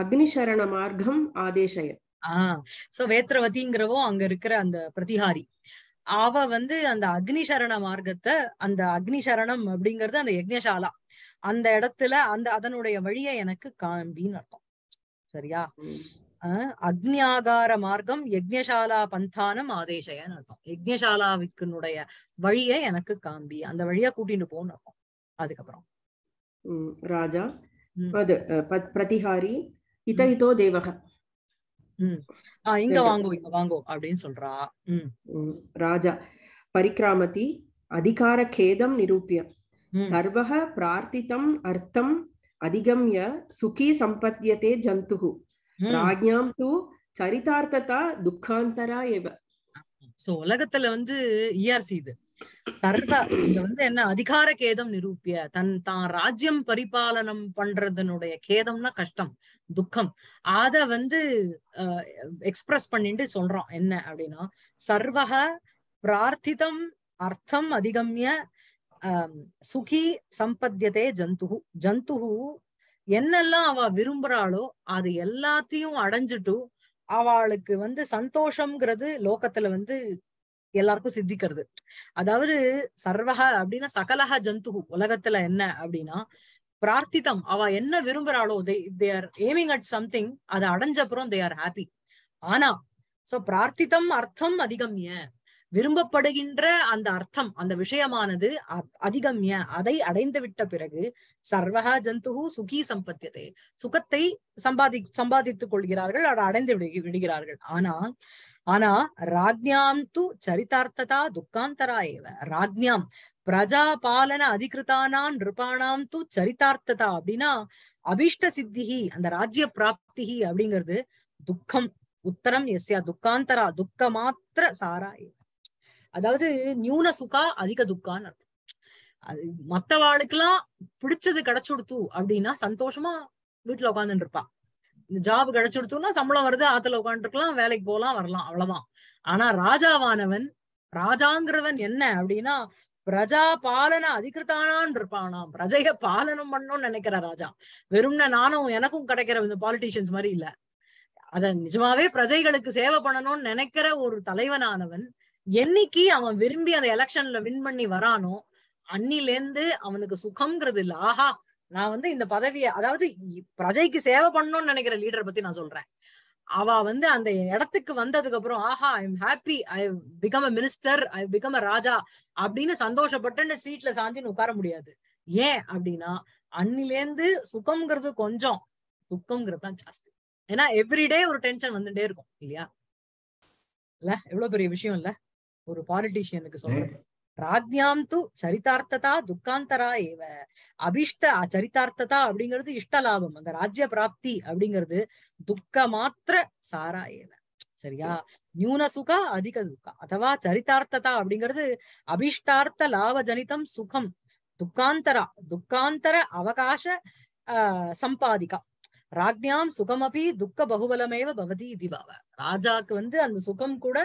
அக்னிசரண மார்க்கம் ஆதேசய ஆஹ் சோ வேத்ரவதிங்கிறவோ அங்க இருக்கிற அந்த பிரதிஹாரி அவ வந்து அந்த அக்னி சரண மார்க்கத்தை அந்த அக்னி சரணம் அப்படிங்கறது அந்த யக்ஞசாலா அந்த இடத்துல அந்த அதனுடைய வழியை எனக்கு காம்பின்னு அர்த்தம் சரியா அக்னியாகார மார்க்கம் யஜ்யசாலா பந்தானம் ஆதேசையன்னு அர்த்தம் யஜ்யசாலாவிற்குனுடைய வழியை எனக்கு காம்பி அந்த வழியா கூட்டிட்டு போன்னு அர்த்தம் அதுக்கப்புறம் ராஜா பிரதிஹாரி இத இதோ தேவக இங்க வாங்கோ இங்க வாங்கோ அப்படின்னு சொல்றா ராஜா பரிக்கிராமதி அதிகார கேதம் நிரூபிய சர்வக பிரார்த்தித்தம் அர்த்தம் அதிகம்ய சுகி சம்பத்தியதே ராஜ்யாம் தூ சரிதார்த்ததா துக்காந்தரா எவ சோ உலகத்துல வந்து இஆர்சி e இது சர்வ இது வந்து என்ன அதிகார கேதம் நிரூபிய தன் தான் ராஜ்யம் பரிபாலனம் பண்றதனுடைய கேதம்னா கஷ்டம் துக்கம் அத வந்து எக்ஸ்பிரஸ் பண்ணிட்டு சொல்றோம் என்ன அப்படின்னா சர்வக பிரார்த்திதம் அர்த்தம் அதிகம்ய சுகி சம்பத்தியதே ஜந்துகு ஜந்துகு என்னெல்லாம் அவ விரும்புறாளோ அது எல்லாத்தையும் அடைஞ்சிட்டு அவளுக்கு வந்து சந்தோஷம்ங்கிறது லோகத்துல வந்து எல்லாருக்கும் சித்திக்கிறது அதாவது சர்வக அப்படின்னா சகலக ஜந்து உலகத்துல என்ன அப்படின்னா பிரார்த்திதம் அவ என்ன விரும்புறாளோ they they're aiming at something அதை அடைஞ்சப்புறம் தே ஆர் ஹாப்பி ஆனா சோ பிரார்த்திதம் அர்த்தம் அதிகம் ஏன் விரும்பப்படுகின்ற அந்த அர்த்தம் அந்த விஷயமானது அதிகம்ய அதை அடைந்து விட்ட பிறகு சர்வகா ஜந்துகு சுகி சம்பத்தியது சுகத்தை சம்பாதி சம்பாதித்துக் கொள்கிறார்கள் அதை அடைந்து விடு விடுகிறார்கள் ஆனா ஆனா ராஜ்யாம் து சரித்தார்த்ததா துக்காந்தரா ஏவ ராஜ்யாம் பிரஜா பாலன அதிகிருத்தானான் நிருபானாம் து சரித்தார்த்ததா அப்படின்னா அபிஷ்ட சித்திகி அந்த ராஜ்ய பிராப்தி அப்படிங்கிறது துக்கம் உத்தரம் எஸ்யா துக்காந்தரா துக்க மாத்திர சாரா ஏவ அதாவது நியூன சுகா அதிக துக்கான்னு அது மத்தவாளுக்கெல்லாம் பிடிச்சது கிடைச்சுடுத்து அப்படின்னா சந்தோஷமா வீட்டுல உட்காந்துட்டு இருப்பான் இந்த ஜாப் கிடைச்சுடுத்துன்னா சம்பளம் வருது ஆத்துல உட்காந்துருக்கலாம் வேலைக்கு போகலாம் வரலாம் அவ்வளவுதான் ஆனா ராஜாவானவன் ராஜாங்கிறவன் என்ன அப்படின்னா பிரஜா பாலன அதிகிருத்தானான் இருப்பானா பிரஜைய பாலனம் பண்ணணும்னு நினைக்கிற ராஜா வெறும்னா நானும் எனக்கும் கிடைக்கிற இந்த பாலிட்டிஷியன்ஸ் மாதிரி இல்ல அத நிஜமாவே பிரஜைகளுக்கு சேவை பண்ணணும்னு நினைக்கிற ஒரு தலைவனானவன் என்னைக்கு அவன் விரும்பி அந்த எலெக்ஷன்ல வின் பண்ணி வரானோ அன்னில இருந்து அவனுக்கு சுகம்ங்கிறது இல்ல ஆஹா நான் வந்து இந்த பதவியை அதாவது பிரஜைக்கு சேவை பண்ணணும்னு நினைக்கிற லீடரை பத்தி நான் சொல்றேன் அவ வந்து அந்த இடத்துக்கு வந்ததுக்கு அப்புறம் ஆஹா I am happy I become a minister I become a raja அப்படின்னு சந்தோஷப்பட்டு சீட்ல சாஞ்சின்னு உட்கார முடியாது ஏன் அப்படின்னா அன்னிலேருந்து சுகம்ங்கிறது கொஞ்சம் துக்கம்ங்கிறது தான் ஜாஸ்தி ஏன்னா எவ்ரிடே ஒரு டென்ஷன் வந்துட்டே இருக்கும் இல்லையா இல்ல எவ்வளவு பெரிய விஷயம் இல்ல ஒரு பாலிட்டிஷியனுக்கு சொல்றேன் ராஜ்யாம் து சரித்தார்த்ததா துக்காந்தரா ஏவ அபிஷ்ட சரித்தார்த்ததா அப்படிங்கிறது இஷ்ட லாபம் அந்த ராஜ்ய பிராப்தி அப்படிங்கிறது துக்க மாத்திர சாரா ஏவ சரியா நியூன சுகா அதிக துக்கா அதுவா சரித்தார்த்ததா அப்படிங்கிறது அபிஷ்டார்த்த லாப ஜனிதம் சுகம் துக்காந்தரா துக்காந்தர அவகாச சம்பாதிக்கா ராஜ்யாம் சுகமபி துக்க பகுபலமேவ பவதி இதுவாவ ராஜாக்கு வந்து அந்த சுகம் கூட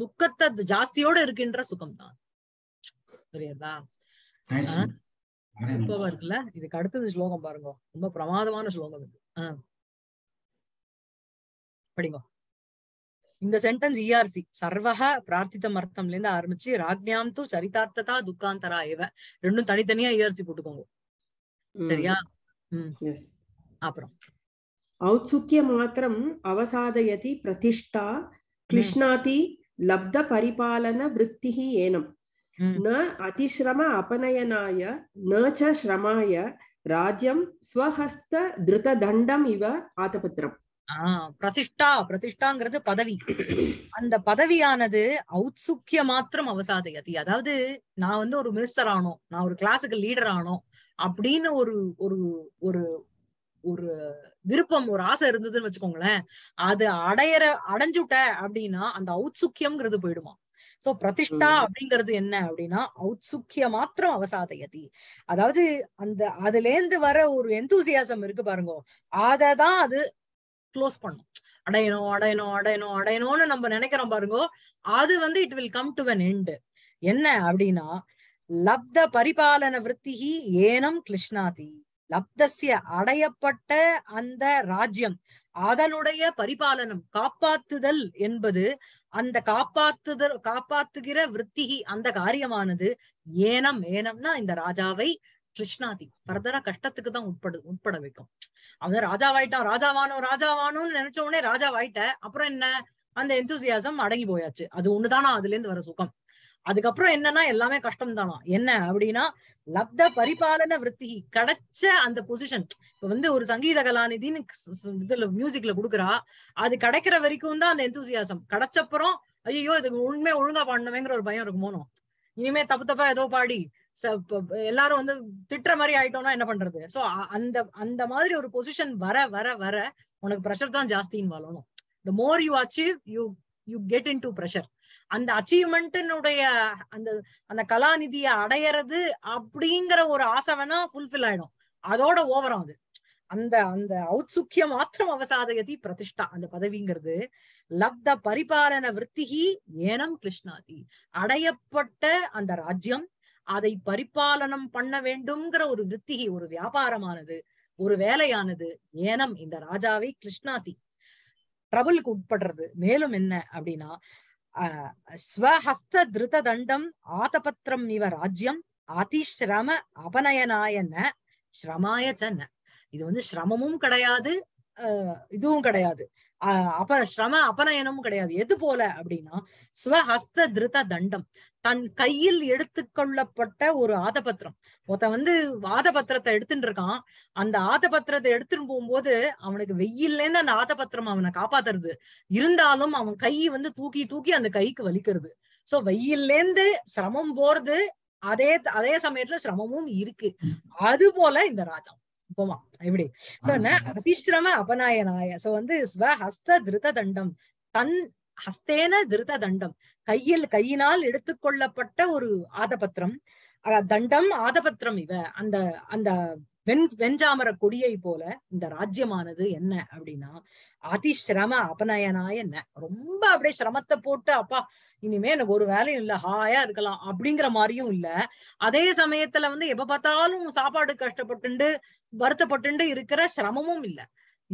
துக்கத்தை ஜாஸ்தியோட இருக்கின்ற சுகம் தான் புரியுதா இருக்குல்ல இதுக்கு அடுத்தது ஸ்லோகம் பாருங்க ரொம்ப பிரமாதமான ஸ்லோகம் இது படிங்க இந்த சென்டென்ஸ் இஆர்சி e சர்வக பிரார்த்தித்தம் அர்த்தம்ல இருந்து ஆரம்பிச்சு ராக்ஞாம் தூ சரிதார்த்ததா துக்காந்தரா இவ ரெண்டும் தனித்தனியா இஆர்சி e போட்டுக்கோங்க சரியா அப்புறம் ஔத்சுக்கிய மாத்திரம் அவசாதயதி பிரதிஷ்டா கிருஷ்ணாதி லப்த பரிபாலன விற்த்தி ஏனம் ந அதிசிரம அபநயனாய நச்ச ஸ்ரமாய ராஜ்யம் ஸ்வஹஸ்த திருத தண்டம் இவ ஆதபத்திரம் பிரதிஷ்டா பிரதிஷ்டாங்கிறது பதவி அந்த பதவியானது ஔத்சுக்கிய மாத்திரம் அவசாதையதி அதாவது நான் வந்து ஒரு மினிஸ்டர் ஆனோம் நான் ஒரு கிளாஸுக்கு லீடர் ஆனோம் அப்படின்னு ஒரு ஒரு ஒரு ஒரு விருப்பம் ஒரு ஆசை இருந்ததுன்னு வச்சுக்கோங்களேன் அது அடையற அடைஞ்சுட்ட அப்படின்னா அந்த ஔத்சுக்கியம்ங்கிறது போயிடுமா சோ பிரதிஷ்டா அப்படிங்கிறது என்ன அப்படின்னா ஔத்சுக்கிய மாத்திரம் அவசாதையதி அதாவது அந்த அதுல இருந்து வர ஒரு எந்தூசியாசம் இருக்கு பாருங்க அததான் அது க்ளோஸ் பண்ணும் அடையணும் அடையணும் அடையணும் அடையணும்னு நம்ம நினைக்கிறோம் பாருங்க அது வந்து it will come to an end என்ன அப்படின்னா லப்த பரிபாலன விற்த்திகி ஏனம் கிருஷ்ணாதி லப்தசிய அடையப்பட்ட அந்த ராஜ்யம் அதனுடைய பரிபாலனம் காப்பாத்துதல் என்பது அந்த காப்பாத்துதல் காப்பாத்துகிற விற்த்திகி அந்த காரியமானது ஏனம் ஏனம்னா இந்த ராஜாவை கிருஷ்ணாதி பரதர கஷ்டத்துக்கு தான் உட்படு உட்பட வைக்கும் அவன் ராஜாவாயிட்டான் ராஜாவானோ ராஜாவானோன்னு நினைச்ச உடனே ராஜாவாயிட்ட அப்புறம் என்ன அந்த எந்தூசியாசம் அடங்கி போயாச்சு அது ஒண்ணுதானா அதுல இருந்து வர சுகம் அதுக்கப்புறம் என்னன்னா எல்லாமே கஷ்டம் தானா என்ன அப்படின்னா லப்த பரிபாலன விற்பி கிடைச்ச அந்த பொசிஷன் இப்ப வந்து ஒரு சங்கீத கலாநிதின்னு இதுல மியூசிக்ல குடுக்குறா அது கிடைக்கிற வரைக்கும் தான் அந்த எந்தூசியாசம் கிடைச்சப்புறம் ஐயோ இது உண்மை ஒழுங்கா பாடணுமேங்கிற ஒரு பயம் இருக்கும் மோனும் இனிமே தப்பு தப்பா ஏதோ பாடி எல்லாரும் வந்து திட்டுற மாதிரி ஆயிட்டோம்னா என்ன பண்றது சோ அந்த அந்த மாதிரி ஒரு பொசிஷன் வர வர வர உனக்கு ப்ரெஷர் தான் ஜாஸ்தின்னு வாழணும் the more you achieve you you get into pressure அந்த அச்சீவ்மெண்ட்னுடைய அந்த அந்த கலாநிதியை அடையறது அப்படிங்கிற ஒரு ஆசை வேணா ஃபுல்ஃபில் ஆயிடும் அதோட ஓவரம் அது அந்த அந்த ஔத்சுக்கிய மாத்திரம் அவசாதயதி பிரதிஷ்டா அந்த பதவிங்கிறது லப்த பரிபாலன விற்த்திகி ஏனம் கிருஷ்ணாதி அடையப்பட்ட அந்த ராஜ்யம் அதை பரிபாலனம் பண்ண வேண்டும்ங்கிற ஒரு விற்த்திகி ஒரு வியாபாரமானது ஒரு வேலையானது ஏனம் இந்த ராஜாவை கிருஷ்ணாதி ட்ரபுளுக்கு உட்படுறது மேலும் என்ன அப்படின்னா ஸ்வஹஸ்த தண்டம் ஆதபத்திரம் இவ ராஜ்யம் அதிஸ்ரம அபநயனாய ந ஸ்ரமாய ச இது வந்து சிரமமும் கிடையாது இதுவும் கிடையாது அப சிரம அபநயனமும் கிடையாது எது போல அப்படின்னா ஸ்வஹஸ்த திருத தண்டம் தன் கையில் எடுத்துக்கொள்ளப்பட்ட ஒரு ஆதபத்திரம் ஒருத்த வந்து ஆதபத்திரத்தை எடுத்துட்டு இருக்கான் அந்த ஆதபத்திரத்தை எடுத்துட்டு போகும்போது அவனுக்கு வெயில்ல இருந்து அந்த ஆதபத்திரம் அவனை காப்பாத்துறது இருந்தாலும் அவன் கை வந்து தூக்கி தூக்கி அந்த கைக்கு வலிக்கிறது சோ வெயில்ல இருந்து சிரமம் போறது அதே அதே சமயத்துல சிரமமும் இருக்கு அது போல இந்த ராஜா உபமா எப்படி சோ அபிஸ்ரம அபநாயனாய சோ வந்து ஸ்வஹஸ்த திருத தண்டம் தன் ஹஸ்தேன திருத தண்டம் கையில் கையினால் எடுத்துக்கொள்ளப்பட்ட ஒரு ஆதபத்திரம் தண்டம் ஆதபத்திரம் இவ அந்த அந்த வெண் வெஞ்சாமர கொடியை போல இந்த ராஜ்யமானது என்ன அப்படின்னா அதிசிரம அபநயனா என்ன ரொம்ப அப்படியே சிரமத்தை போட்டு அப்பா இனிமே எனக்கு ஒரு வேலையும் இல்ல ஹாயா இருக்கலாம் அப்படிங்கிற மாதிரியும் இல்ல அதே சமயத்துல வந்து எப்ப பார்த்தாலும் சாப்பாடு கஷ்டப்பட்டுண்டு வருத்தப்பட்டுண்டு இருக்கிற சிரமமும் இல்ல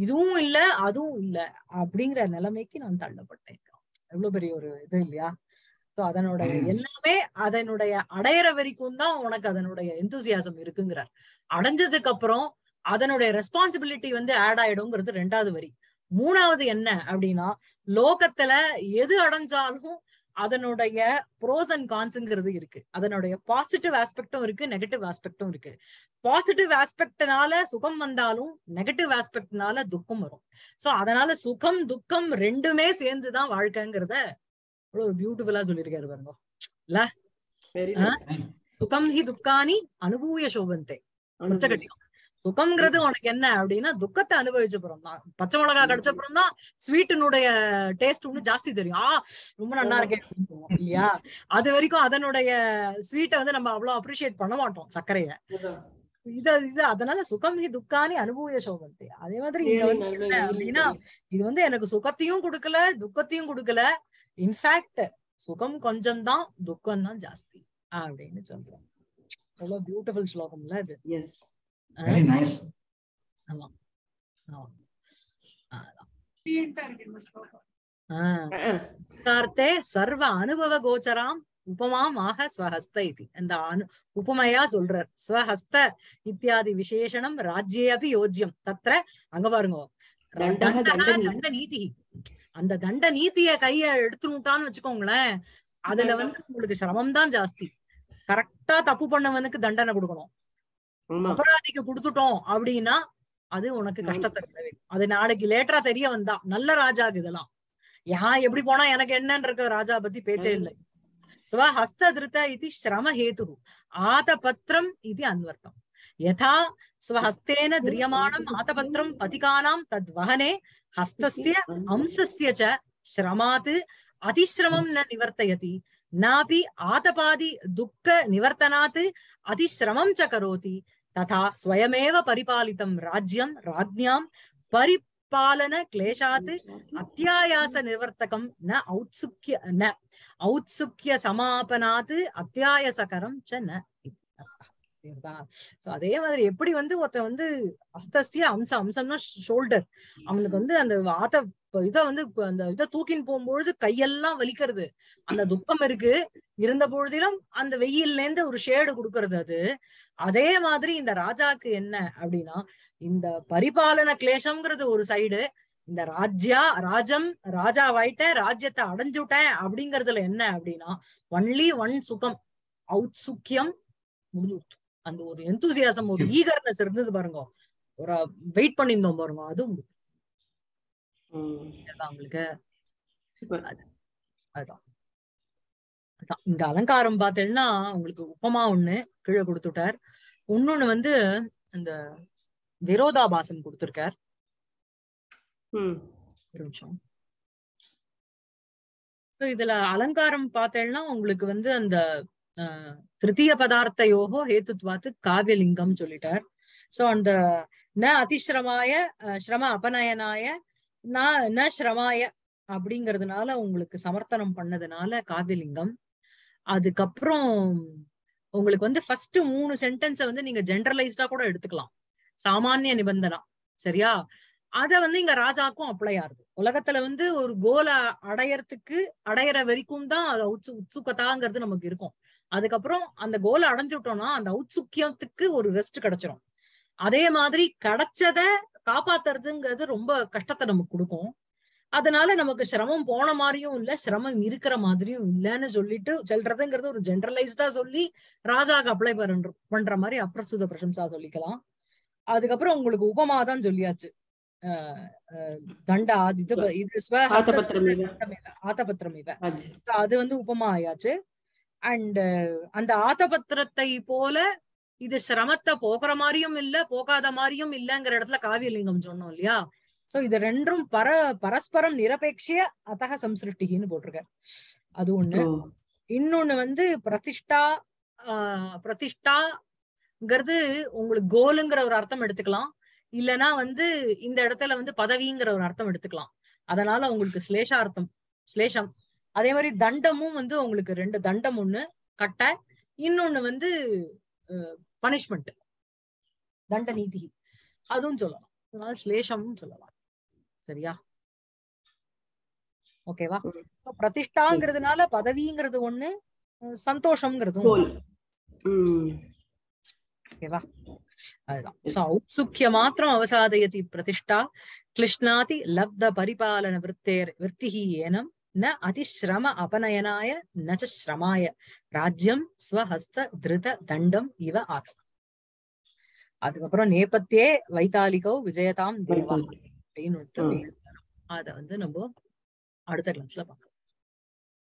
இதுவும் இல்ல அதுவும் இல்ல அப்படிங்கிற நிலைமைக்கு நான் தள்ளப்பட்டேன் எவ்வளவு பெரிய ஒரு இது இல்லையா சோ அதனுடைய எல்லாமே அதனுடைய அடையிற வரைக்கும் தான் உனக்கு அதனுடைய எந்தூசியாசம் இருக்குங்கிறார் அடைஞ்சதுக்கு அப்புறம் அதனுடைய ரெஸ்பான்சிபிலிட்டி வந்து ஆட் ஆயிடுங்கிறது ரெண்டாவது வரி மூணாவது என்ன அப்படின்னா லோகத்துல எது அடைஞ்சாலும் அதனுடைய ப்ரோஸ் அண்ட் கான்ஸுங்கிறது இருக்கு அதனுடைய பாசிட்டிவ் ஆஸ்பெக்டும் இருக்கு நெகட்டிவ் ஆஸ்பெக்டும் இருக்கு பாசிட்டிவ் ஆஸ்பெக்ட்னால சுகம் வந்தாலும் நெகட்டிவ் ஆஸ்பெக்ட்னால துக்கம் வரும் சோ அதனால சுகம் துக்கம் ரெண்டுமே சேர்ந்துதான் வாழ்க்கைங்கிறத ஒரு பியூட்டிஃபுல்லா சொல்லியிருக்காரு பாருங்க இல்ல சுகம் ஹி துக்கானி அனுபூய சோபந்தே சுகம்ங்கிறது உனக்கு என்ன அப்படின்னா துக்கத்தை அனுபவிச்ச அப்புறம் தான் பச்சை மிளகா கிடைச்ச அப்புறம் தான் ஸ்வீட்டினுடைய டேஸ்ட் ஒண்ணு ஜாஸ்தி தெரியும் ஆ ரொம்ப நல்லா இருக்கேன் இல்லையா அது வரைக்கும் அதனுடைய ஸ்வீட்டை வந்து நம்ம அவ்வளவு அப்ரிஷியேட் பண்ண மாட்டோம் சர்க்கரைய இது இது அதனால சுகம் துக்கானி அனுபவிய சோகத்தை அதே மாதிரி அப்படின்னா இது வந்து எனக்கு சுகத்தையும் கொடுக்கல துக்கத்தையும் கொடுக்கல இன்ஃபேக்ட் சுகம் கொஞ்சம் தான் துக்கம் தான் ஜாஸ்தி அப்படின்னு சொல்றேன் எவ்வளவு பியூட்டிஃபுல் ஸ்லோகம்ல அது எஸ் வெரி நைஸ் ஆமா கார்த்தே சர்வ அனுபவ கோச்சராம் உபமாமாக ஆக ஸ்வஹஸ்த இது அந்த அனு உபமையா சொல்றார் ஸ்வஹஸ்த இத்தியாதி விசேஷனம் ராஜ்யே அபி யோஜ்யம் தத்திர அங்க பாருங்க தண்ட நீதி அந்த தண்ட நீதிய கைய எடுத்துட்டான்னு வச்சுக்கோங்களேன் அதுல வந்து உங்களுக்கு சிரமம் தான் ஜாஸ்தி கரெக்டா தப்பு பண்ணவனுக்கு தண்டனை கொடுக்கணும் அபராதிக்கு கொடுத்துட்டோம் அப்படின்னா அது உனக்கு கஷ்டத்தை அது நாளைக்கு லேட்டரா தெரிய வந்தா நல்ல ராஜாக்கு இதெல்லாம் யா எப்படி போனா எனக்கு என்னன்னு ராஜா பத்தி பேச்சே இல்லை ஸ்வஹஸ்திருத இது சிரம ஹேது ஆதபத்திரம் இது அன்வர்த்தம் யதா ஸ்வஹஸ்தேன திரியமானம் ஆதபத்திரம் பதிகானாம் தத் வகனே ஹஸ்தஸ்ய அம்சஸ்ய ச சிரமாத் அதிசிரமம் ந நிவர்த்தயதி நாபி ஆதபாதி துக்க நிவர்த்தனாத்து அதிசிரமம் ச கரோதி ததா ஸ்வயமேவ பரிபாலிதம் ராஜ்யம் ராஜ்யாம் பரிபாலன கிளேஷாத்து அத்தியாயாச நிவர்த்தகம் ந ஔத்சுக்கிய ந ஔத்சுக்கிய சமாபனாத் அத்தியாயசகரம் ச ந புரியுதா சோ அதே மாதிரி எப்படி வந்து ஒருத்த வந்து அஸ்தஸ்தியா அம்சம் அம்சம்னா ஷோல்டர் அவனுக்கு வந்து அந்த ஆத்த இதை வந்து அந்த இதை தூக்கின்னு போகும்பொழுது கையெல்லாம் வலிக்கிறது அந்த துக்கம் இருக்கு இருந்த பொழுதிலும் அந்த வெயில்லேருந்து ஒரு ஷேடு கொடுக்கறது அது அதே மாதிரி இந்த ராஜாக்கு என்ன அப்படின்னா இந்த பரிபாலன கிளேஷம்ங்கிறது ஒரு சைடு இந்த ராஜ்யா ராஜம் ராஜாவாயிட்டேன் ராஜ்யத்தை அடைஞ்சுட்டேன் அப்படிங்கறதுல என்ன அப்படின்னா ஒன்லி ஒன் சுகம் சுக்கியம் முடிஞ்சு அந்த ஒரு எந்தூசியாசம் ஒரு ஈகர்னஸ் இருந்தது பாருங்க ஒரு வெயிட் பண்ணியிருந்தோம் பாருங்க அதுவும் அவங்களுக்கு அதுதான் இந்த அலங்காரம் பார்த்தேன்னா உங்களுக்கு உப்பமா ஒண்ணு கீழே கொடுத்துட்டார் இன்னொன்னு வந்து இந்த விரோதாபாசம் கொடுத்துருக்கார் சோ இதுல அலங்காரம் பார்த்தேன்னா உங்களுக்கு வந்து அந்த திருத்திய பதார்த்தையோகோ ஹேத்துத்வாத்து காவியலிங்கம் சொல்லிட்டார் சோ அந்த ந அதிசிரமாய ஸ்ரம அபநயனாய நான் ந ஸ்ரமாய அப்படிங்கிறதுனால உங்களுக்கு சமர்த்தனம் பண்ணதுனால காவியலிங்கம் அதுக்கப்புறம் உங்களுக்கு வந்து ஃபர்ஸ்ட் மூணு சென்டென்ஸை வந்து நீங்க ஜென்ரலைஸ்டா கூட எடுத்துக்கலாம் சாமானிய நிபந்தனா சரியா அத வந்து இங்க ராஜாக்கும் அப்ளை ஆகுது உலகத்துல வந்து ஒரு கோலை அடையறதுக்கு அடையிற வரைக்கும் தான் அது உத்சு உத்சுகதாங்கிறது நமக்கு இருக்கும் அதுக்கப்புறம் அந்த கோலை அடைஞ்சுட்டோம்னா அந்த அவுட்சுக்கியத்துக்கு ஒரு ரெஸ்ட் கிடைச்சிரும் அதே மாதிரி கிடைச்சத காப்பாத்துறதுங்கிறது ரொம்ப கஷ்டத்தை நமக்கு கொடுக்கும் அதனால நமக்கு சிரமம் போன மாதிரியும் இல்ல சிரமம் இருக்கிற மாதிரியும் இல்லைன்னு சொல்லிட்டு செல்றதுங்கிறது ஒரு ஜென்ரலைஸ்டா சொல்லி ராஜாக்கு அப்ளை பண்ற மாதிரி அப்ரசுத பிரசம்சா சொல்லிக்கலாம் அதுக்கப்புறம் உங்களுக்கு உபமாதான் சொல்லியாச்சு தண்டா இது இது ஆத்தபத்திரம் இவ அது வந்து உபமா ஆயாச்சு அண்ட் அந்த ஆத்தபத்திரத்தை போல இது சிரமத்தை போக்குற மாதிரியும் இல்ல போகாத மாதிரியும் இல்லங்கிற இடத்துல காவியலிங்கம் சொன்னோம் இல்லையா சோ இது ரெண்டும் பர பரஸ்பரம் நிரபேட்சிய அத்தக சம்சிருஷ்டிகின்னு போட்டிருக்காரு அது ஒண்ணு இன்னொன்னு வந்து பிரதிஷ்டா பிரதிஷ்டாங்கிறது உங்களுக்கு கோலுங்கிற ஒரு அர்த்தம் எடுத்துக்கலாம் இல்லனா வந்து இந்த இடத்துல வந்து பதவிங்கிற ஒரு அர்த்தம் எடுத்துக்கலாம் அதனால உங்களுக்கு சிலேஷார்த்தம் ஸ்லேஷம் அதே மாதிரி தண்டமும் வந்து உங்களுக்கு ரெண்டு தண்டம் ஒண்ணு கட்டை இன்னொன்னு வந்து பனிஷ்மெண்ட் தண்ட நீதி அதுவும் சொல்லலாம் அதனால சொல்லலாம் சரியா ஓகேவா பிரதிஷ்டாங்கிறதுனால பதவிங்கிறது ஒண்ணு சந்தோஷம்ங்கிறது ஓகேவா அதுதான் ஔத்சுக்கிய மாத்திரம் அவசாதயதி பிரதிஷ்டா கிளிஷ்ணாதி லப்த பரிபாலன விருத்தேர் விற்த்திகி ஏனம் ந அதிஸ்ரம அபநயனாய நச்ச ஸ்ரமாய ராஜ்யம் ஸ்வஹஸ்த திருத தண்டம் இவ ஆத்மா அதுக்கப்புறம் நேபத்தியே வைத்தாலிகோ விஜயதாம் தேவா அப்படின்னு அதை வந்து நம்ம அடுத்த கிளாஸ்ல பார்க்கலாம்